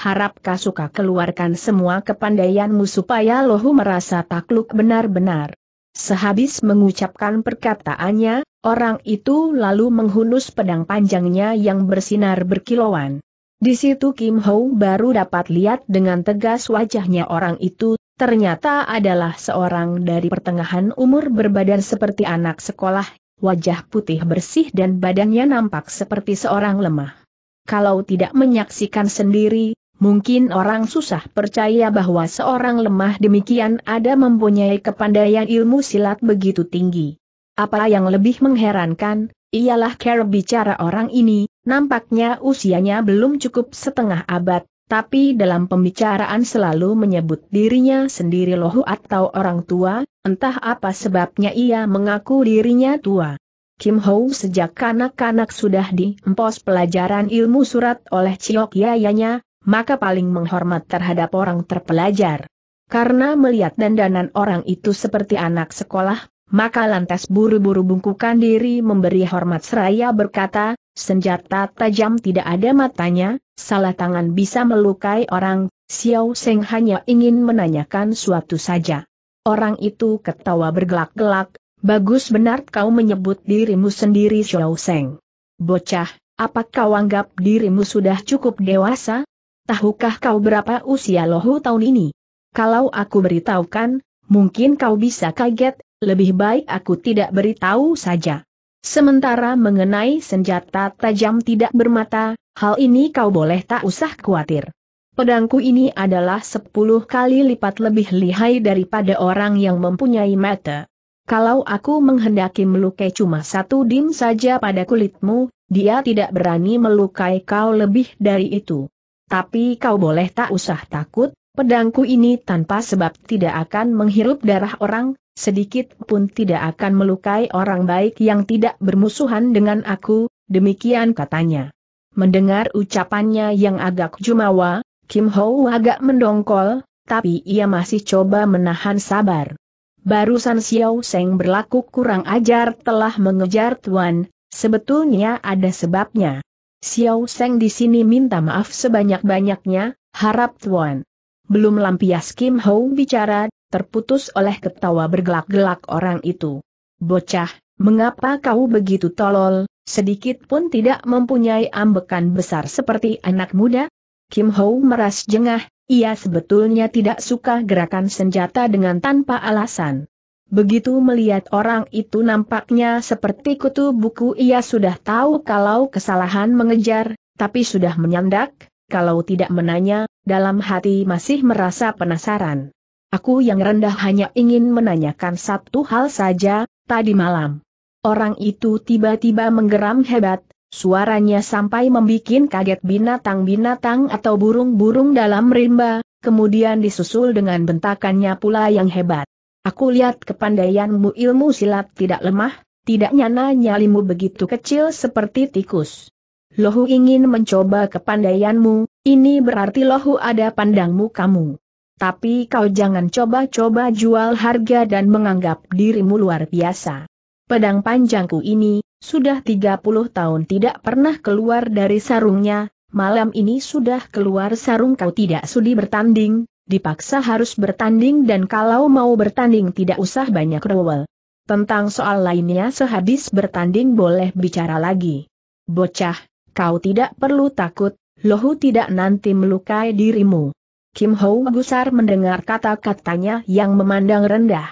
harap Kasuka keluarkan semua kepandaianmu supaya Lohu merasa takluk benar-benar. Sehabis mengucapkan perkataannya, orang itu lalu menghunus pedang panjangnya yang bersinar berkilauan. Di situ Kim Ho baru dapat lihat dengan tegas wajahnya orang itu, ternyata adalah seorang dari pertengahan umur berbadan seperti anak sekolah, wajah putih bersih dan badannya nampak seperti seorang lemah. Kalau tidak menyaksikan sendiri, Mungkin orang susah percaya bahwa seorang lemah demikian ada mempunyai kepandaian ilmu silat begitu tinggi. Apa yang lebih mengherankan, ialah cara bicara orang ini, nampaknya usianya belum cukup setengah abad, tapi dalam pembicaraan selalu menyebut dirinya sendiri lohu atau orang tua, entah apa sebabnya ia mengaku dirinya tua. Kim Ho sejak kanak-kanak sudah diempos pelajaran ilmu surat oleh Ciok Yayanya, maka paling menghormat terhadap orang terpelajar. Karena melihat dandanan orang itu seperti anak sekolah, maka lantas buru-buru bungkukan diri memberi hormat seraya berkata, senjata tajam tidak ada matanya, salah tangan bisa melukai orang, Xiao Seng hanya ingin menanyakan suatu saja. Orang itu ketawa bergelak-gelak, bagus benar kau menyebut dirimu sendiri Xiao Seng. Bocah, apakah kau anggap dirimu sudah cukup dewasa? tahukah kau berapa usia lohu tahun ini? Kalau aku beritahukan, mungkin kau bisa kaget, lebih baik aku tidak beritahu saja. Sementara mengenai senjata tajam tidak bermata, hal ini kau boleh tak usah khawatir. Pedangku ini adalah sepuluh kali lipat lebih lihai daripada orang yang mempunyai mata. Kalau aku menghendaki melukai cuma satu dim saja pada kulitmu, dia tidak berani melukai kau lebih dari itu. Tapi kau boleh tak usah takut, pedangku ini tanpa sebab tidak akan menghirup darah orang, sedikit pun tidak akan melukai orang baik yang tidak bermusuhan dengan aku, demikian katanya. Mendengar ucapannya yang agak jumawa, Kim Ho agak mendongkol, tapi ia masih coba menahan sabar. Barusan Xiao Seng berlaku kurang ajar telah mengejar Tuan, sebetulnya ada sebabnya. Xiao Seng di sini minta maaf sebanyak-banyaknya, harap Tuan. Belum lampias Kim Ho bicara, terputus oleh ketawa bergelak-gelak orang itu. Bocah, mengapa kau begitu tolol, sedikit pun tidak mempunyai ambekan besar seperti anak muda? Kim Ho meras jengah, ia sebetulnya tidak suka gerakan senjata dengan tanpa alasan. Begitu melihat orang itu nampaknya seperti kutu buku ia sudah tahu kalau kesalahan mengejar, tapi sudah menyandak, kalau tidak menanya, dalam hati masih merasa penasaran. Aku yang rendah hanya ingin menanyakan satu hal saja, tadi malam. Orang itu tiba-tiba menggeram hebat, suaranya sampai membuat kaget binatang-binatang atau burung-burung dalam rimba, kemudian disusul dengan bentakannya pula yang hebat. Aku lihat kepandaianmu ilmu silat tidak lemah, tidak nyana nyalimu begitu kecil seperti tikus. Lohu ingin mencoba kepandaianmu, ini berarti Lohu ada pandangmu kamu. Tapi kau jangan coba-coba jual harga dan menganggap dirimu luar biasa. Pedang panjangku ini, sudah 30 tahun tidak pernah keluar dari sarungnya, malam ini sudah keluar sarung kau tidak sudi bertanding, dipaksa harus bertanding dan kalau mau bertanding tidak usah banyak rewel. Tentang soal lainnya sehabis bertanding boleh bicara lagi. Bocah, kau tidak perlu takut, lohu tidak nanti melukai dirimu. Kim Ho gusar mendengar kata-katanya yang memandang rendah.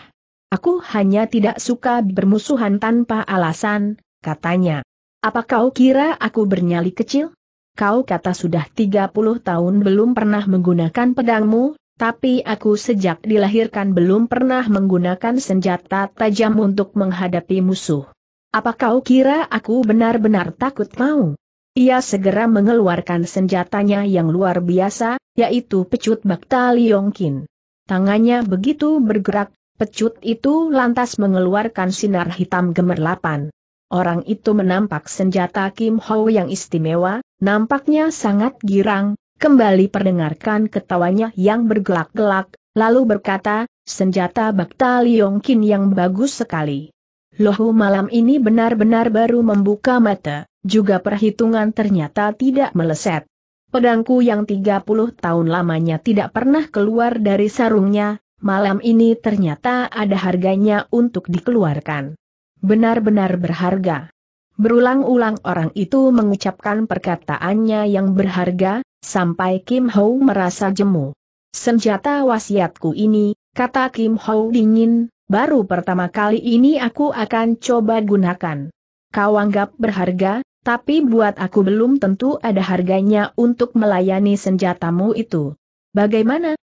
Aku hanya tidak suka bermusuhan tanpa alasan, katanya. Apa kau kira aku bernyali kecil? Kau kata sudah 30 tahun belum pernah menggunakan pedangmu, tapi aku sejak dilahirkan belum pernah menggunakan senjata tajam untuk menghadapi musuh. Apa kau kira aku benar-benar takut mau? Ia segera mengeluarkan senjatanya yang luar biasa, yaitu pecut Bakta Liongkin. Tangannya begitu bergerak, pecut itu lantas mengeluarkan sinar hitam gemerlapan. Orang itu menampak senjata Kim Ho yang istimewa, nampaknya sangat girang, kembali perdengarkan ketawanya yang bergelak-gelak, lalu berkata, senjata Bakta Liongkin yang bagus sekali. Lohu malam ini benar-benar baru membuka mata, juga perhitungan ternyata tidak meleset. Pedangku yang 30 tahun lamanya tidak pernah keluar dari sarungnya, malam ini ternyata ada harganya untuk dikeluarkan. Benar-benar berharga. Berulang-ulang orang itu mengucapkan perkataannya yang berharga, Sampai Kim Ho merasa jemu. Senjata wasiatku ini, kata Kim Ho dingin, baru pertama kali ini aku akan coba gunakan. Kau anggap berharga, tapi buat aku belum tentu ada harganya untuk melayani senjatamu itu. Bagaimana?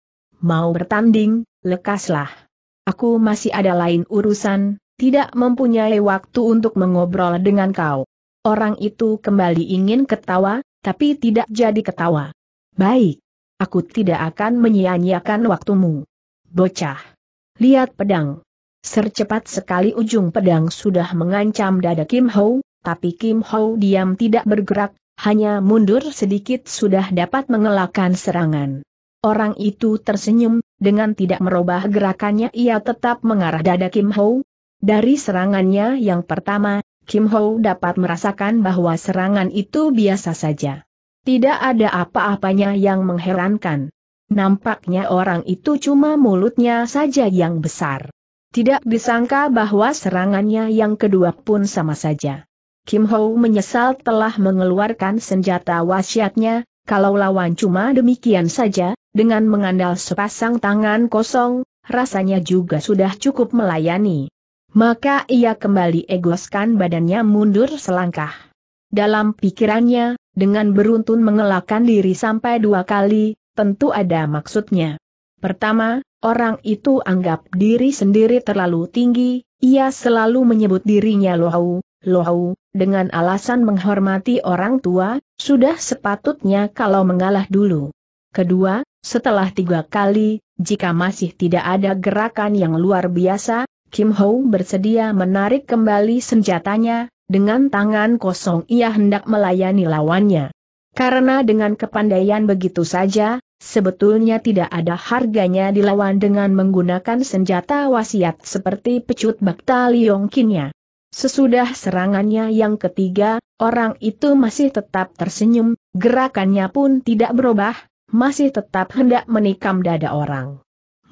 Mau bertanding, lekaslah. Aku masih ada lain urusan, tidak mempunyai waktu untuk mengobrol dengan kau. Orang itu kembali ingin ketawa, tapi tidak jadi ketawa. Baik. Aku tidak akan menyia-nyiakan waktumu. Bocah. Lihat pedang. Sercepat sekali ujung pedang sudah mengancam dada Kim Ho, tapi Kim Ho diam tidak bergerak, hanya mundur sedikit sudah dapat mengelakkan serangan. Orang itu tersenyum, dengan tidak merubah gerakannya ia tetap mengarah dada Kim Ho. Dari serangannya yang pertama, Kim Ho dapat merasakan bahwa serangan itu biasa saja. Tidak ada apa-apanya yang mengherankan. Nampaknya orang itu cuma mulutnya saja yang besar. Tidak disangka bahwa serangannya yang kedua pun sama saja. Kim Ho menyesal telah mengeluarkan senjata wasiatnya, kalau lawan cuma demikian saja, dengan mengandalkan sepasang tangan kosong, rasanya juga sudah cukup melayani. Maka ia kembali egoskan badannya mundur selangkah. Dalam pikirannya, dengan beruntun mengelakkan diri sampai dua kali, tentu ada maksudnya. Pertama, orang itu anggap diri sendiri terlalu tinggi, ia selalu menyebut dirinya Lohau, Lohau, dengan alasan menghormati orang tua, sudah sepatutnya kalau mengalah dulu. Kedua, setelah tiga kali, jika masih tidak ada gerakan yang luar biasa, Kim Ho bersedia menarik kembali senjatanya, dengan tangan kosong ia hendak melayani lawannya. Karena dengan kepandaian begitu saja, sebetulnya tidak ada harganya dilawan dengan menggunakan senjata wasiat seperti pecut bakta liongkinnya. Sesudah serangannya yang ketiga, orang itu masih tetap tersenyum, gerakannya pun tidak berubah, masih tetap hendak menikam dada orang.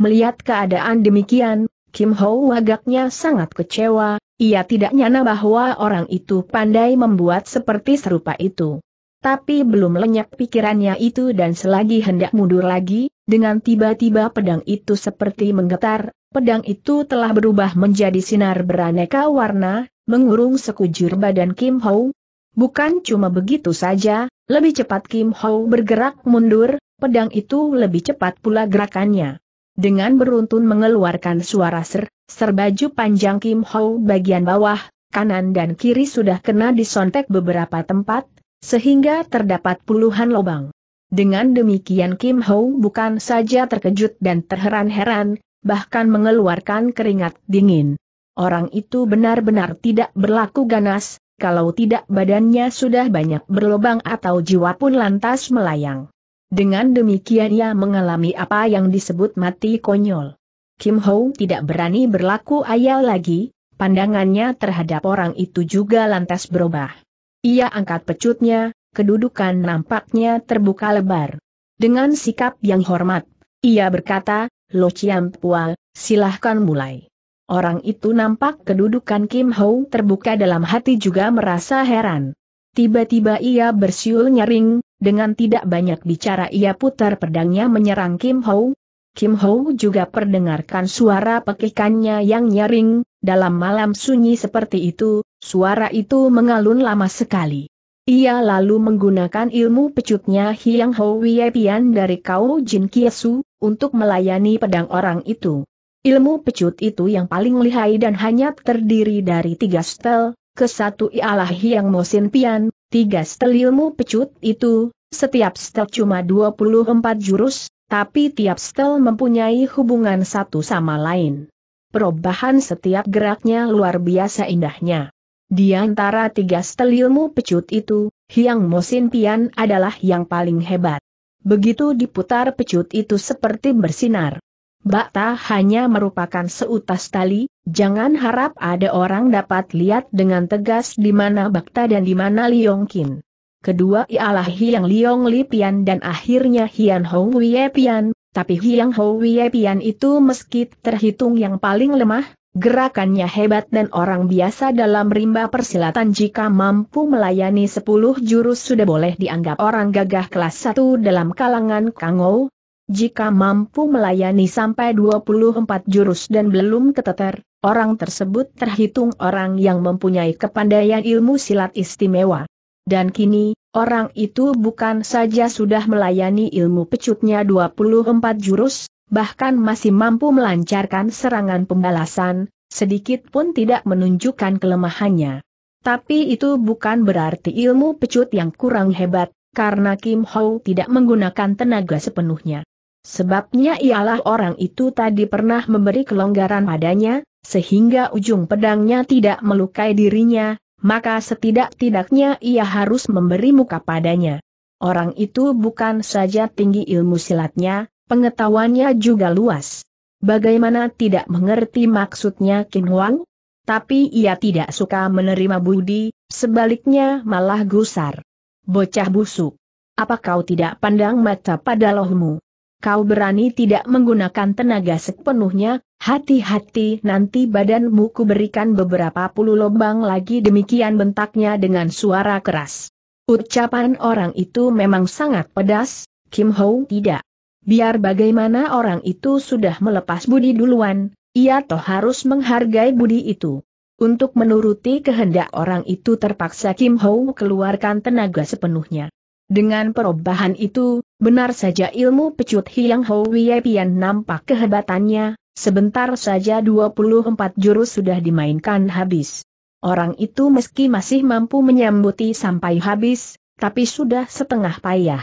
Melihat keadaan demikian, Kim Ho agaknya sangat kecewa, ia tidak nyana bahwa orang itu pandai membuat seperti serupa itu. Tapi belum lenyap pikirannya itu dan selagi hendak mundur lagi, dengan tiba-tiba pedang itu seperti menggetar, pedang itu telah berubah menjadi sinar beraneka warna, mengurung sekujur badan Kim Ho. Bukan cuma begitu saja, lebih cepat Kim Ho bergerak mundur, pedang itu lebih cepat pula gerakannya. Dengan beruntun mengeluarkan suara ser, serbaju panjang Kim Ho bagian bawah, kanan dan kiri sudah kena disontek beberapa tempat, sehingga terdapat puluhan lubang. Dengan demikian Kim Ho bukan saja terkejut dan terheran-heran, bahkan mengeluarkan keringat dingin. Orang itu benar-benar tidak berlaku ganas, kalau tidak badannya sudah banyak berlubang atau jiwa pun lantas melayang. Dengan demikian ia mengalami apa yang disebut mati konyol. Kim Ho tidak berani berlaku ayal lagi, pandangannya terhadap orang itu juga lantas berubah. Ia angkat pecutnya, kedudukan nampaknya terbuka lebar. Dengan sikap yang hormat, ia berkata, Lo Chiam Pual, silahkan mulai. Orang itu nampak kedudukan Kim Ho terbuka dalam hati juga merasa heran. Tiba-tiba ia bersiul nyaring, dengan tidak banyak bicara ia putar pedangnya menyerang Kim Ho. Kim Ho juga perdengarkan suara pekikannya yang nyaring, dalam malam sunyi seperti itu, suara itu mengalun lama sekali. Ia lalu menggunakan ilmu pecutnya Hiang Ho Wiepian dari Kau Jin Kiesu, untuk melayani pedang orang itu. Ilmu pecut itu yang paling lihai dan hanya terdiri dari tiga stel, kesatu ialah Hyang Mosin Pian, tiga setel ilmu pecut itu, setiap setel cuma 24 jurus, tapi tiap setel mempunyai hubungan satu sama lain. Perubahan setiap geraknya luar biasa indahnya. Di antara tiga setel ilmu pecut itu, Hyang Mosin Pian adalah yang paling hebat. Begitu diputar pecut itu seperti bersinar. Bakta hanya merupakan seutas tali, jangan harap ada orang dapat lihat dengan tegas di mana Bakta dan di mana Liongkin. Kedua ialah Hiang Liong Lipian dan akhirnya Hian Hong Wiepian, tapi Hiang Hong Wiepian itu meski terhitung yang paling lemah, Gerakannya hebat dan orang biasa dalam rimba persilatan jika mampu melayani sepuluh jurus sudah boleh dianggap orang gagah kelas satu dalam kalangan Kangou, jika mampu melayani sampai 24 jurus dan belum keteter, orang tersebut terhitung orang yang mempunyai kepandaian ilmu silat istimewa. Dan kini, orang itu bukan saja sudah melayani ilmu pecutnya 24 jurus, bahkan masih mampu melancarkan serangan pembalasan, sedikit pun tidak menunjukkan kelemahannya. Tapi itu bukan berarti ilmu pecut yang kurang hebat, karena Kim Ho tidak menggunakan tenaga sepenuhnya. Sebabnya ialah orang itu tadi pernah memberi kelonggaran padanya, sehingga ujung pedangnya tidak melukai dirinya, maka setidak-tidaknya ia harus memberi muka padanya. Orang itu bukan saja tinggi ilmu silatnya, pengetahuannya juga luas. Bagaimana tidak mengerti maksudnya Kim Wang? Tapi ia tidak suka menerima budi, sebaliknya malah gusar. Bocah busuk. Apa kau tidak pandang mata pada lohmu? kau berani tidak menggunakan tenaga sepenuhnya, hati-hati nanti badanmu kuberikan beberapa puluh lubang lagi demikian bentaknya dengan suara keras. Ucapan orang itu memang sangat pedas, Kim Ho tidak. Biar bagaimana orang itu sudah melepas budi duluan, ia toh harus menghargai budi itu. Untuk menuruti kehendak orang itu terpaksa Kim Ho keluarkan tenaga sepenuhnya. Dengan perubahan itu, benar saja ilmu pecut Hiang Hou Pian nampak kehebatannya, sebentar saja 24 jurus sudah dimainkan habis. Orang itu meski masih mampu menyambuti sampai habis, tapi sudah setengah payah.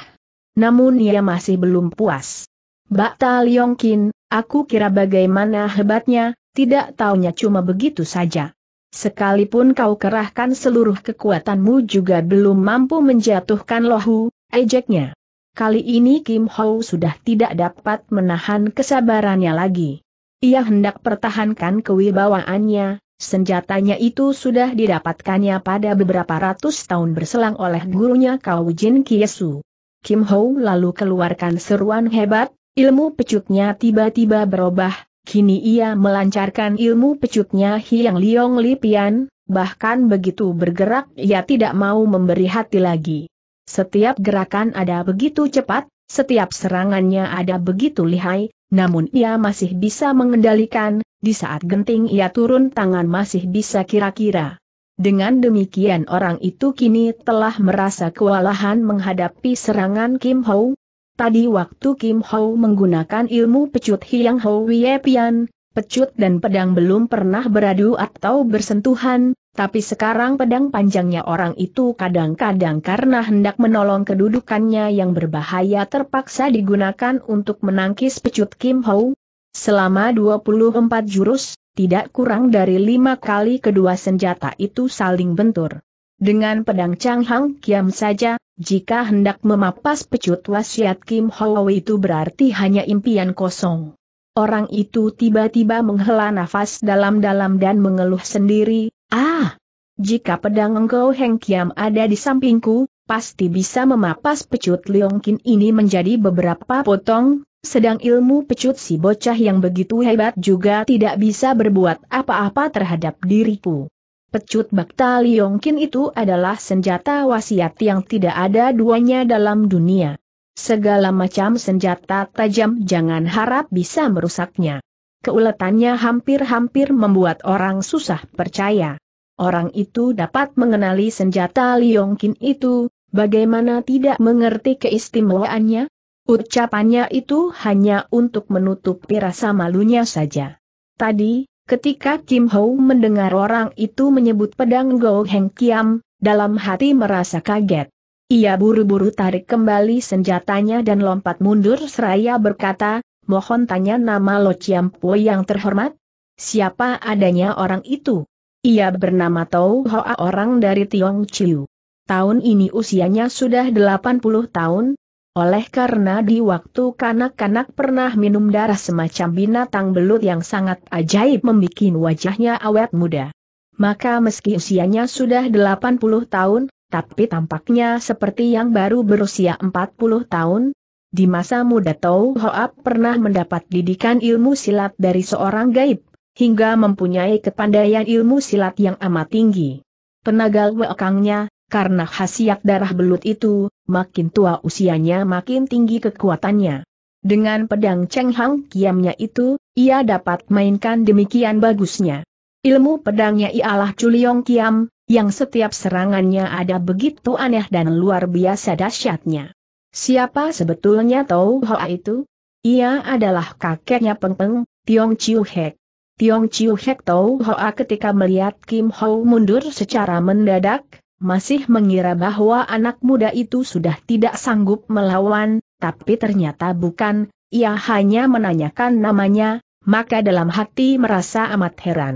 Namun ia masih belum puas. Bakta Liongkin, aku kira bagaimana hebatnya, tidak taunya cuma begitu saja. Sekalipun kau kerahkan seluruh kekuatanmu juga belum mampu menjatuhkan lohu, ejeknya. Kali ini Kim Ho sudah tidak dapat menahan kesabarannya lagi. Ia hendak pertahankan kewibawaannya, senjatanya itu sudah didapatkannya pada beberapa ratus tahun berselang oleh gurunya Kau Jin Kiesu. Kim Ho lalu keluarkan seruan hebat, ilmu pecutnya tiba-tiba berubah, Kini ia melancarkan ilmu pecutnya Hiang Liong Lipian, bahkan begitu bergerak ia tidak mau memberi hati lagi. Setiap gerakan ada begitu cepat, setiap serangannya ada begitu lihai, namun ia masih bisa mengendalikan, di saat genting ia turun tangan masih bisa kira-kira. Dengan demikian orang itu kini telah merasa kewalahan menghadapi serangan Kim Ho, Tadi waktu Kim Ho menggunakan ilmu pecut Hiang Ho Wie Pian, pecut dan pedang belum pernah beradu atau bersentuhan, tapi sekarang pedang panjangnya orang itu kadang-kadang karena hendak menolong kedudukannya yang berbahaya terpaksa digunakan untuk menangkis pecut Kim Ho. Selama 24 jurus, tidak kurang dari lima kali kedua senjata itu saling bentur. Dengan pedang Chang Hang Kiam saja, jika hendak memapas pecut wasiat Kim Ho itu berarti hanya impian kosong. Orang itu tiba-tiba menghela nafas dalam-dalam dan mengeluh sendiri, ah! Jika pedang engkau Heng Kiam ada di sampingku, pasti bisa memapas pecut Leongkin ini menjadi beberapa potong, sedang ilmu pecut si bocah yang begitu hebat juga tidak bisa berbuat apa-apa terhadap diriku. Pecut Bakta Liongkin itu adalah senjata wasiat yang tidak ada duanya dalam dunia. Segala macam senjata tajam jangan harap bisa merusaknya. Keuletannya hampir-hampir membuat orang susah percaya. Orang itu dapat mengenali senjata Liongkin itu, bagaimana tidak mengerti keistimewaannya? Ucapannya itu hanya untuk menutup rasa malunya saja. Tadi, Ketika Kim Ho mendengar orang itu menyebut pedang Go Heng Kiam, dalam hati merasa kaget. Ia buru-buru tarik kembali senjatanya dan lompat mundur seraya berkata, mohon tanya nama Lo Chiam Po yang terhormat? Siapa adanya orang itu? Ia bernama Tau Hoa orang dari Tiong Chiu. Tahun ini usianya sudah 80 tahun, oleh karena di waktu kanak-kanak pernah minum darah semacam binatang belut yang sangat ajaib membuat wajahnya awet muda. Maka meski usianya sudah 80 tahun, tapi tampaknya seperti yang baru berusia 40 tahun. Di masa muda Tau Hoap pernah mendapat didikan ilmu silat dari seorang gaib, hingga mempunyai kepandaian ilmu silat yang amat tinggi. Tenaga wekangnya, karena khasiat darah belut itu, makin tua usianya makin tinggi kekuatannya. Dengan pedang Cheng Hang kiamnya itu, ia dapat mainkan demikian bagusnya. Ilmu pedangnya ialah Chuliong Kiam, yang setiap serangannya ada begitu aneh dan luar biasa dahsyatnya. Siapa sebetulnya Tau Hoa itu? Ia adalah kakeknya Peng Peng, Tiong Chiu Hek. Tiong Chiu Hek Tau Hoa ketika melihat Kim Ho mundur secara mendadak, masih mengira bahwa anak muda itu sudah tidak sanggup melawan, tapi ternyata bukan, ia hanya menanyakan namanya, maka dalam hati merasa amat heran.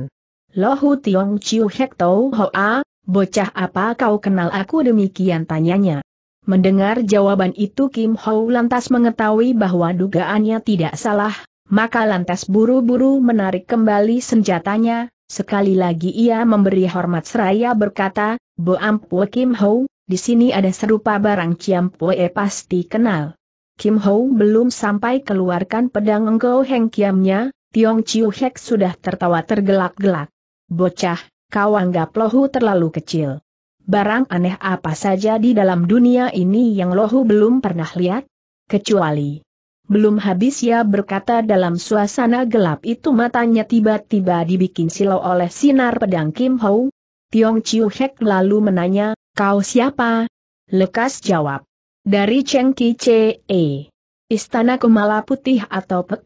Lohu Tiong Chiu Hek Tau Hoa, bocah apa kau kenal aku demikian tanyanya. Mendengar jawaban itu Kim Ho lantas mengetahui bahwa dugaannya tidak salah, maka lantas buru-buru menarik kembali senjatanya, sekali lagi ia memberi hormat seraya berkata, Boam Pue Kim Ho, di sini ada serupa barang Ciam Pue e pasti kenal. Kim Ho belum sampai keluarkan pedang Ngo Heng Kiamnya, Tiong Chiu Hek sudah tertawa tergelak-gelak. Bocah, kau anggap lohu terlalu kecil. Barang aneh apa saja di dalam dunia ini yang lohu belum pernah lihat? Kecuali. Belum habis ya berkata dalam suasana gelap itu matanya tiba-tiba dibikin silau oleh sinar pedang Kim Ho, Tiong Chiu Hek lalu menanya, kau siapa? Lekas jawab. Dari Cheng Ki E. Istana Kumala Putih atau Pek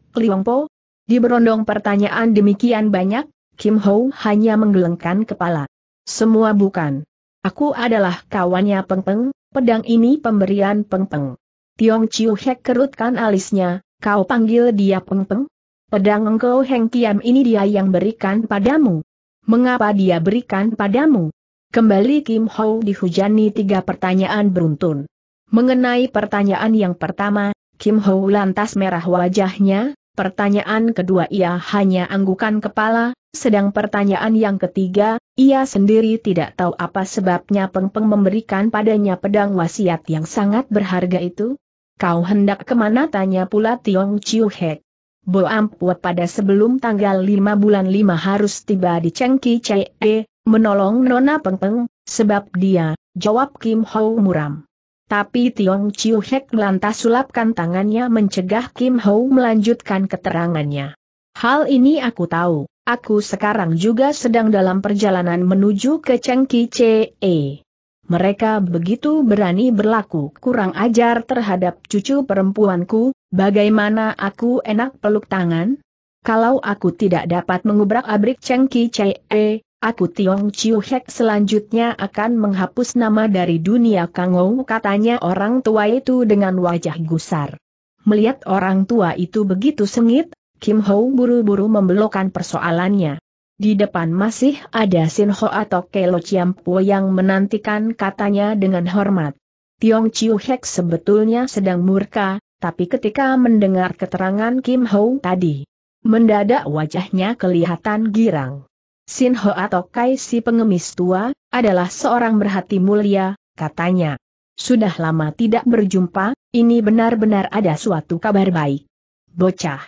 Di berondong pertanyaan demikian banyak, Kim Ho hanya menggelengkan kepala. Semua bukan. Aku adalah kawannya Peng Peng, pedang ini pemberian Peng Peng. Tiong Chiu Hek kerutkan alisnya, kau panggil dia Peng Peng? Pedang engkau Heng Kiam ini dia yang berikan padamu. Mengapa dia berikan padamu? Kembali Kim Ho dihujani tiga pertanyaan beruntun. Mengenai pertanyaan yang pertama, Kim Ho lantas merah wajahnya, pertanyaan kedua ia hanya anggukan kepala, sedang pertanyaan yang ketiga, ia sendiri tidak tahu apa sebabnya Peng Peng memberikan padanya pedang wasiat yang sangat berharga itu. Kau hendak kemana tanya pula Tiong Chiu Hek. Boampuat pada sebelum tanggal 5 bulan 5 harus tiba di Cengki E, menolong Nona Peng Peng, sebab dia, jawab Kim Ho muram. Tapi Tiong Chiu Hek lantas sulapkan tangannya mencegah Kim Ho melanjutkan keterangannya. Hal ini aku tahu, aku sekarang juga sedang dalam perjalanan menuju ke Cengki E. Mereka begitu berani berlaku kurang ajar terhadap cucu perempuanku, bagaimana aku enak peluk tangan? Kalau aku tidak dapat mengubrak-abrik Chengki Chee, eh, aku Tiong Chiu Hek selanjutnya akan menghapus nama dari dunia Kangou katanya orang tua itu dengan wajah gusar. Melihat orang tua itu begitu sengit, Kim Ho buru-buru membelokkan persoalannya. Di depan masih ada Sin Ho atau Kelo Chiampu yang menantikan katanya dengan hormat. Tiong Chiu Hek sebetulnya sedang murka, tapi ketika mendengar keterangan Kim Ho tadi, mendadak wajahnya kelihatan girang. Sin Ho atau Kai si pengemis tua, adalah seorang berhati mulia, katanya. Sudah lama tidak berjumpa, ini benar-benar ada suatu kabar baik. Bocah.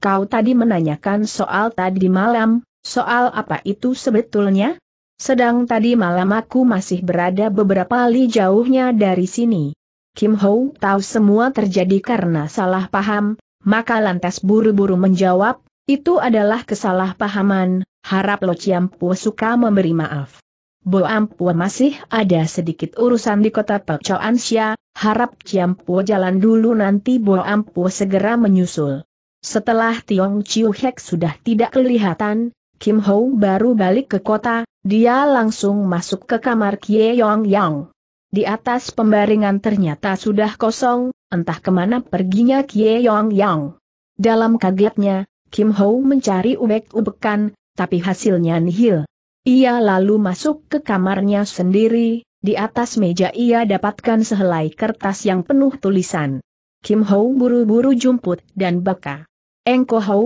Kau tadi menanyakan soal tadi malam, Soal apa itu sebetulnya? Sedang tadi malam aku masih berada beberapa li jauhnya dari sini. Kim Ho tahu semua terjadi karena salah paham, maka lantas buru-buru menjawab, itu adalah kesalahpahaman, harap Lo Chiam Pu suka memberi maaf. Bo Ampua masih ada sedikit urusan di kota Pecoan Sia, harap Chiam Pu jalan dulu nanti Bo Ampua segera menyusul. Setelah Tiong Chiu Hek sudah tidak kelihatan, Kim Ho baru balik ke kota, dia langsung masuk ke kamar Kie Yong Yang. Di atas pembaringan ternyata sudah kosong, entah kemana perginya Kie Yong Yang. Dalam kagetnya, Kim Ho mencari ubek-ubekan, tapi hasilnya nihil. Ia lalu masuk ke kamarnya sendiri, di atas meja ia dapatkan sehelai kertas yang penuh tulisan. Kim Ho buru-buru jumput dan baka. Engko Ho,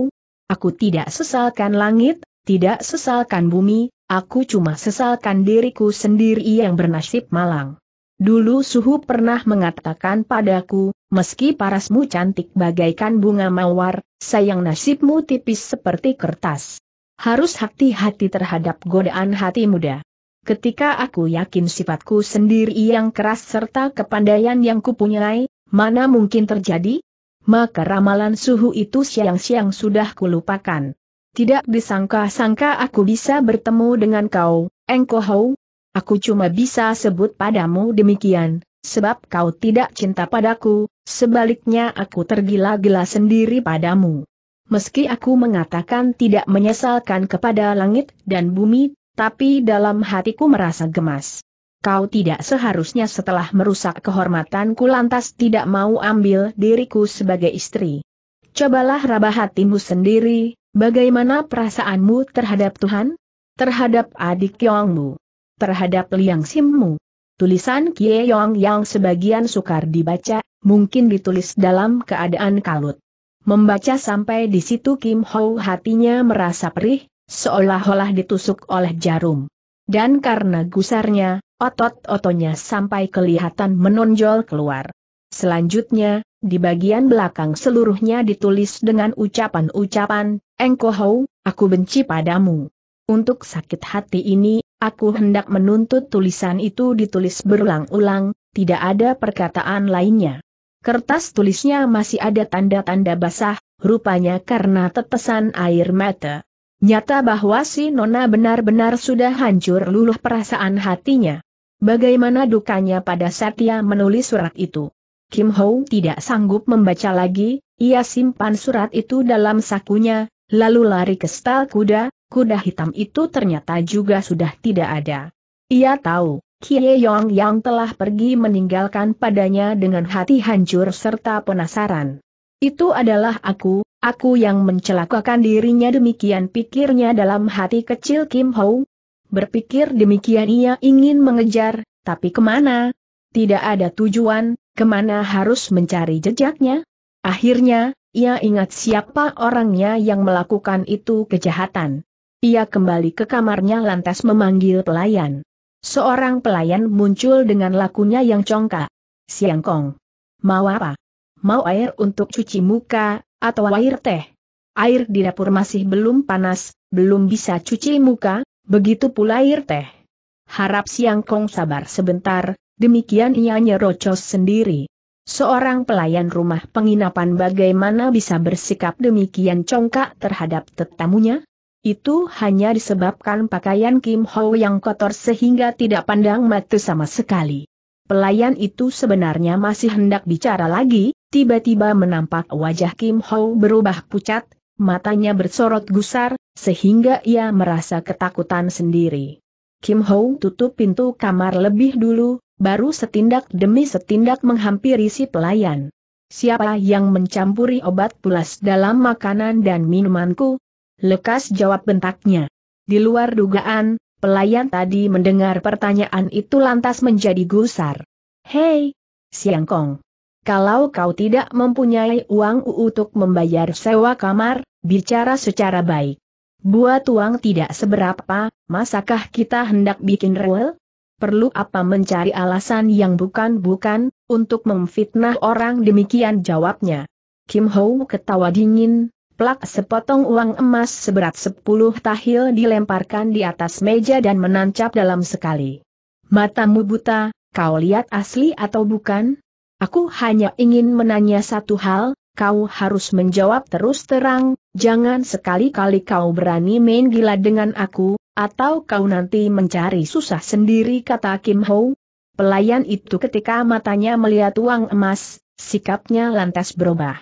aku tidak sesalkan langit, tidak sesalkan bumi, aku cuma sesalkan diriku sendiri yang bernasib malang. Dulu Suhu pernah mengatakan padaku, meski parasmu cantik bagaikan bunga mawar, sayang nasibmu tipis seperti kertas. Harus hati-hati terhadap godaan hati muda. Ketika aku yakin sifatku sendiri yang keras serta kepandaian yang kupunyai, mana mungkin terjadi? Maka ramalan suhu itu siang-siang sudah kulupakan. Tidak disangka-sangka aku bisa bertemu dengan kau, Engko Hou. Aku cuma bisa sebut padamu demikian, sebab kau tidak cinta padaku, sebaliknya aku tergila-gila sendiri padamu. Meski aku mengatakan tidak menyesalkan kepada langit dan bumi, tapi dalam hatiku merasa gemas. Kau tidak seharusnya setelah merusak kehormatanku lantas tidak mau ambil diriku sebagai istri. Cobalah rabah hatimu sendiri, Bagaimana perasaanmu terhadap Tuhan? Terhadap adik Yongmu? Terhadap Liang Simmu? Tulisan Kie Yong yang sebagian sukar dibaca, mungkin ditulis dalam keadaan kalut. Membaca sampai di situ Kim Ho hatinya merasa perih, seolah-olah ditusuk oleh jarum. Dan karena gusarnya, otot-ototnya sampai kelihatan menonjol keluar. Selanjutnya, di bagian belakang seluruhnya ditulis dengan ucapan-ucapan, Engkohou, aku benci padamu. Untuk sakit hati ini, aku hendak menuntut tulisan itu ditulis berulang-ulang, tidak ada perkataan lainnya. Kertas tulisnya masih ada tanda-tanda basah, rupanya karena tetesan air mata. Nyata bahwa si Nona benar-benar sudah hancur luluh perasaan hatinya. Bagaimana dukanya pada saat ia menulis surat itu. Kim Ho tidak sanggup membaca lagi, ia simpan surat itu dalam sakunya, Lalu lari ke stal kuda, kuda hitam itu ternyata juga sudah tidak ada. Ia tahu, Kie Yong yang telah pergi meninggalkan padanya dengan hati hancur serta penasaran. Itu adalah aku, aku yang mencelakakan dirinya demikian pikirnya dalam hati kecil Kim Ho. Berpikir demikian ia ingin mengejar, tapi kemana? Tidak ada tujuan, kemana harus mencari jejaknya? Akhirnya, ia ingat siapa orangnya yang melakukan itu kejahatan. Ia kembali ke kamarnya lantas memanggil pelayan. Seorang pelayan muncul dengan lakunya yang congkak. Siangkong. Mau apa? Mau air untuk cuci muka, atau air teh? Air di dapur masih belum panas, belum bisa cuci muka, begitu pula air teh. Harap Siangkong sabar sebentar, demikian ia nyerocos sendiri. Seorang pelayan rumah penginapan bagaimana bisa bersikap demikian congkak terhadap tetamunya? Itu hanya disebabkan pakaian Kim Ho yang kotor sehingga tidak pandang mata sama sekali. Pelayan itu sebenarnya masih hendak bicara lagi, tiba-tiba menampak wajah Kim Ho berubah pucat, matanya bersorot gusar, sehingga ia merasa ketakutan sendiri. Kim Ho tutup pintu kamar lebih dulu, baru setindak demi setindak menghampiri si pelayan. Siapa yang mencampuri obat pulas dalam makanan dan minumanku? Lekas jawab bentaknya. Di luar dugaan, pelayan tadi mendengar pertanyaan itu lantas menjadi gusar. Hei, Siangkong. Kalau kau tidak mempunyai uang untuk membayar sewa kamar, bicara secara baik. Buat uang tidak seberapa, masakah kita hendak bikin rewel? perlu apa mencari alasan yang bukan-bukan, untuk memfitnah orang demikian jawabnya. Kim Ho ketawa dingin, plak sepotong uang emas seberat sepuluh tahil dilemparkan di atas meja dan menancap dalam sekali. Matamu buta, kau lihat asli atau bukan? Aku hanya ingin menanya satu hal, kau harus menjawab terus terang, jangan sekali-kali kau berani main gila dengan aku, atau kau nanti mencari susah sendiri kata Kim Ho. Pelayan itu ketika matanya melihat uang emas, sikapnya lantas berubah.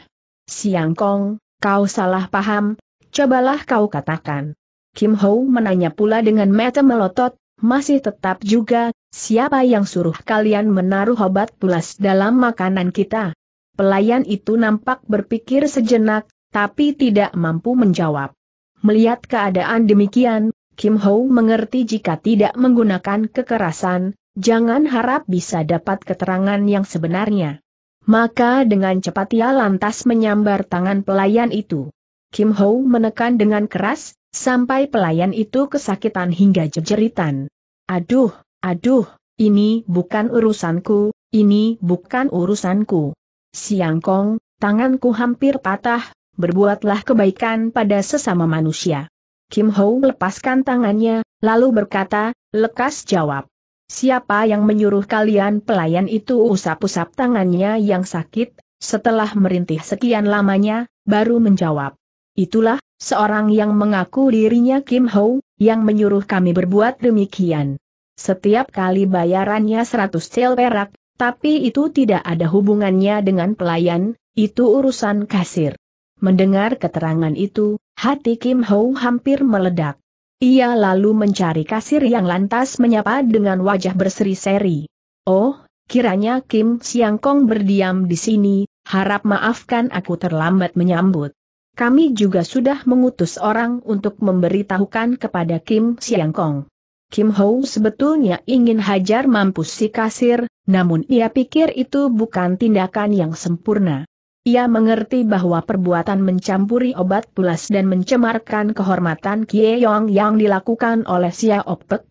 Siang Kong, kau salah paham, cobalah kau katakan. Kim Ho menanya pula dengan mata melotot, masih tetap juga, siapa yang suruh kalian menaruh obat pulas dalam makanan kita? Pelayan itu nampak berpikir sejenak, tapi tidak mampu menjawab. Melihat keadaan demikian, Kim Ho mengerti jika tidak menggunakan kekerasan, jangan harap bisa dapat keterangan yang sebenarnya. Maka dengan cepat ia lantas menyambar tangan pelayan itu. Kim Ho menekan dengan keras, sampai pelayan itu kesakitan hingga jejeritan. Aduh, aduh, ini bukan urusanku, ini bukan urusanku. Siang Kong, tanganku hampir patah, berbuatlah kebaikan pada sesama manusia. Kim Ho lepaskan tangannya, lalu berkata, lekas jawab. Siapa yang menyuruh kalian pelayan itu usap-usap tangannya yang sakit, setelah merintih sekian lamanya, baru menjawab. Itulah, seorang yang mengaku dirinya Kim Ho, yang menyuruh kami berbuat demikian. Setiap kali bayarannya seratus sel perak, tapi itu tidak ada hubungannya dengan pelayan, itu urusan kasir. Mendengar keterangan itu, hati Kim Ho hampir meledak. Ia lalu mencari kasir yang lantas menyapa dengan wajah berseri-seri. Oh, kiranya Kim Siang Kong berdiam di sini, harap maafkan aku terlambat menyambut. Kami juga sudah mengutus orang untuk memberitahukan kepada Kim Siang Kong. Kim Ho sebetulnya ingin hajar mampus si kasir, namun ia pikir itu bukan tindakan yang sempurna. Ia mengerti bahwa perbuatan mencampuri obat pulas dan mencemarkan kehormatan Kie Yong yang dilakukan oleh Xia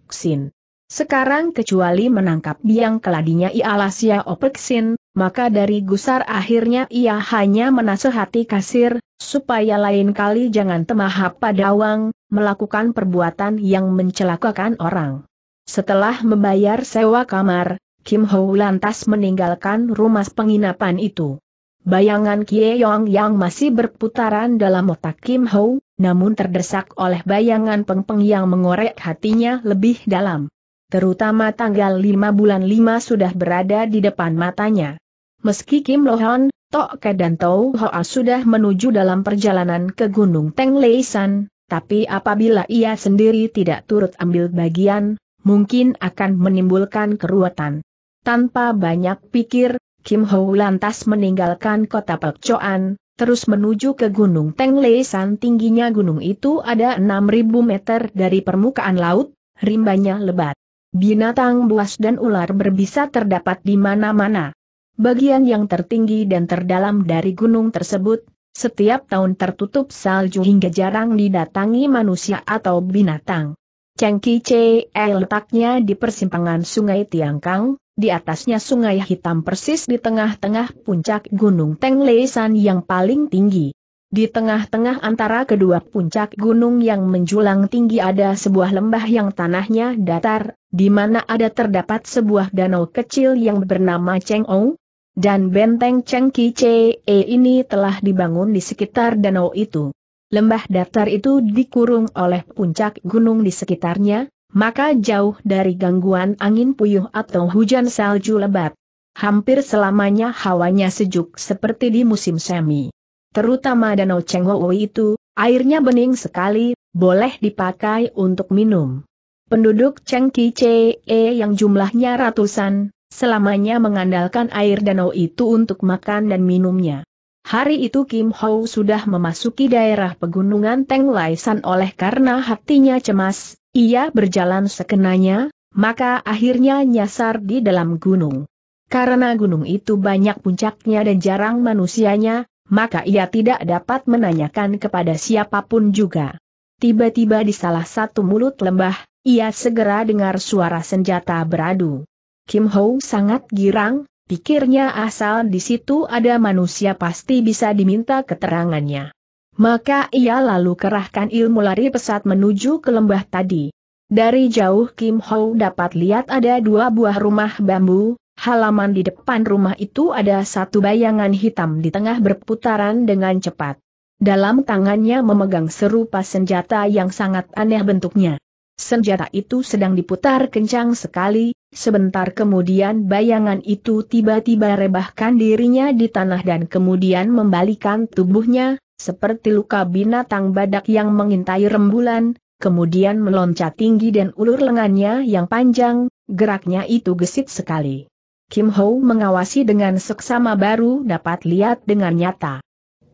Sin. Sekarang kecuali menangkap biang keladinya ialah Xia Opeksin, maka dari gusar akhirnya ia hanya menasehati kasir, supaya lain kali jangan temah wang, melakukan perbuatan yang mencelakakan orang. Setelah membayar sewa kamar, Kim Ho lantas meninggalkan rumah penginapan itu. Bayangan Kie Yong yang masih berputaran dalam otak Kim Ho, namun terdesak oleh bayangan Peng Peng yang mengorek hatinya lebih dalam. Terutama tanggal 5 bulan 5 sudah berada di depan matanya. Meski Kim Lo Han, Tok Ke dan Tau Hoa sudah menuju dalam perjalanan ke Gunung Teng Leisan, tapi apabila ia sendiri tidak turut ambil bagian, mungkin akan menimbulkan keruwetan. Tanpa banyak pikir, Kim Ho lantas meninggalkan kota Pekcoan, terus menuju ke Gunung Tengleisan tingginya gunung itu ada 6.000 meter dari permukaan laut, rimbanya lebat. Binatang buas dan ular berbisa terdapat di mana-mana. Bagian yang tertinggi dan terdalam dari gunung tersebut, setiap tahun tertutup salju hingga jarang didatangi manusia atau binatang. Cengki Ce letaknya di persimpangan sungai Tiangkang, di atasnya sungai hitam persis di tengah-tengah puncak gunung Teng Leisan yang paling tinggi. Di tengah-tengah antara kedua puncak gunung yang menjulang tinggi ada sebuah lembah yang tanahnya datar, di mana ada terdapat sebuah danau kecil yang bernama Ong. Dan benteng Chengki Ce ini telah dibangun di sekitar danau itu lembah datar itu dikurung oleh puncak gunung di sekitarnya, maka jauh dari gangguan angin puyuh atau hujan salju lebat. Hampir selamanya hawanya sejuk seperti di musim semi. Terutama danau Chenghoui itu, airnya bening sekali, boleh dipakai untuk minum. Penduduk Cheng e yang jumlahnya ratusan, selamanya mengandalkan air danau itu untuk makan dan minumnya. Hari itu Kim Ho sudah memasuki daerah pegunungan Teng Lai San oleh karena hatinya cemas, ia berjalan sekenanya, maka akhirnya nyasar di dalam gunung. Karena gunung itu banyak puncaknya dan jarang manusianya, maka ia tidak dapat menanyakan kepada siapapun juga. Tiba-tiba di salah satu mulut lembah, ia segera dengar suara senjata beradu. Kim Ho sangat girang, Pikirnya asal di situ ada manusia pasti bisa diminta keterangannya. Maka ia lalu kerahkan ilmu lari pesat menuju ke lembah tadi. Dari jauh Kim Ho dapat lihat ada dua buah rumah bambu, halaman di depan rumah itu ada satu bayangan hitam di tengah berputaran dengan cepat. Dalam tangannya memegang serupa senjata yang sangat aneh bentuknya. Senjata itu sedang diputar kencang sekali, Sebentar kemudian bayangan itu tiba-tiba rebahkan dirinya di tanah dan kemudian membalikan tubuhnya, seperti luka binatang badak yang mengintai rembulan, kemudian meloncat tinggi dan ulur lengannya yang panjang, geraknya itu gesit sekali. Kim Ho mengawasi dengan seksama baru dapat lihat dengan nyata.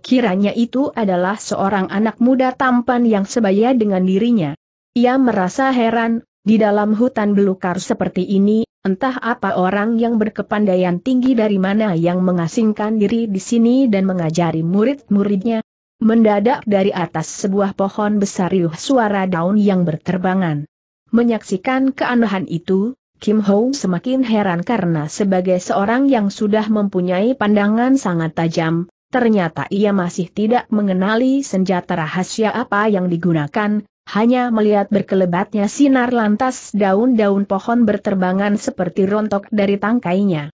Kiranya itu adalah seorang anak muda tampan yang sebaya dengan dirinya. Ia merasa heran, di dalam hutan belukar seperti ini, entah apa orang yang berkepandaian tinggi dari mana yang mengasingkan diri di sini dan mengajari murid-muridnya. Mendadak dari atas sebuah pohon besar riuh suara daun yang berterbangan. Menyaksikan keanehan itu, Kim Ho semakin heran karena sebagai seorang yang sudah mempunyai pandangan sangat tajam, ternyata ia masih tidak mengenali senjata rahasia apa yang digunakan, hanya melihat berkelebatnya sinar lantas daun-daun pohon berterbangan seperti rontok dari tangkainya.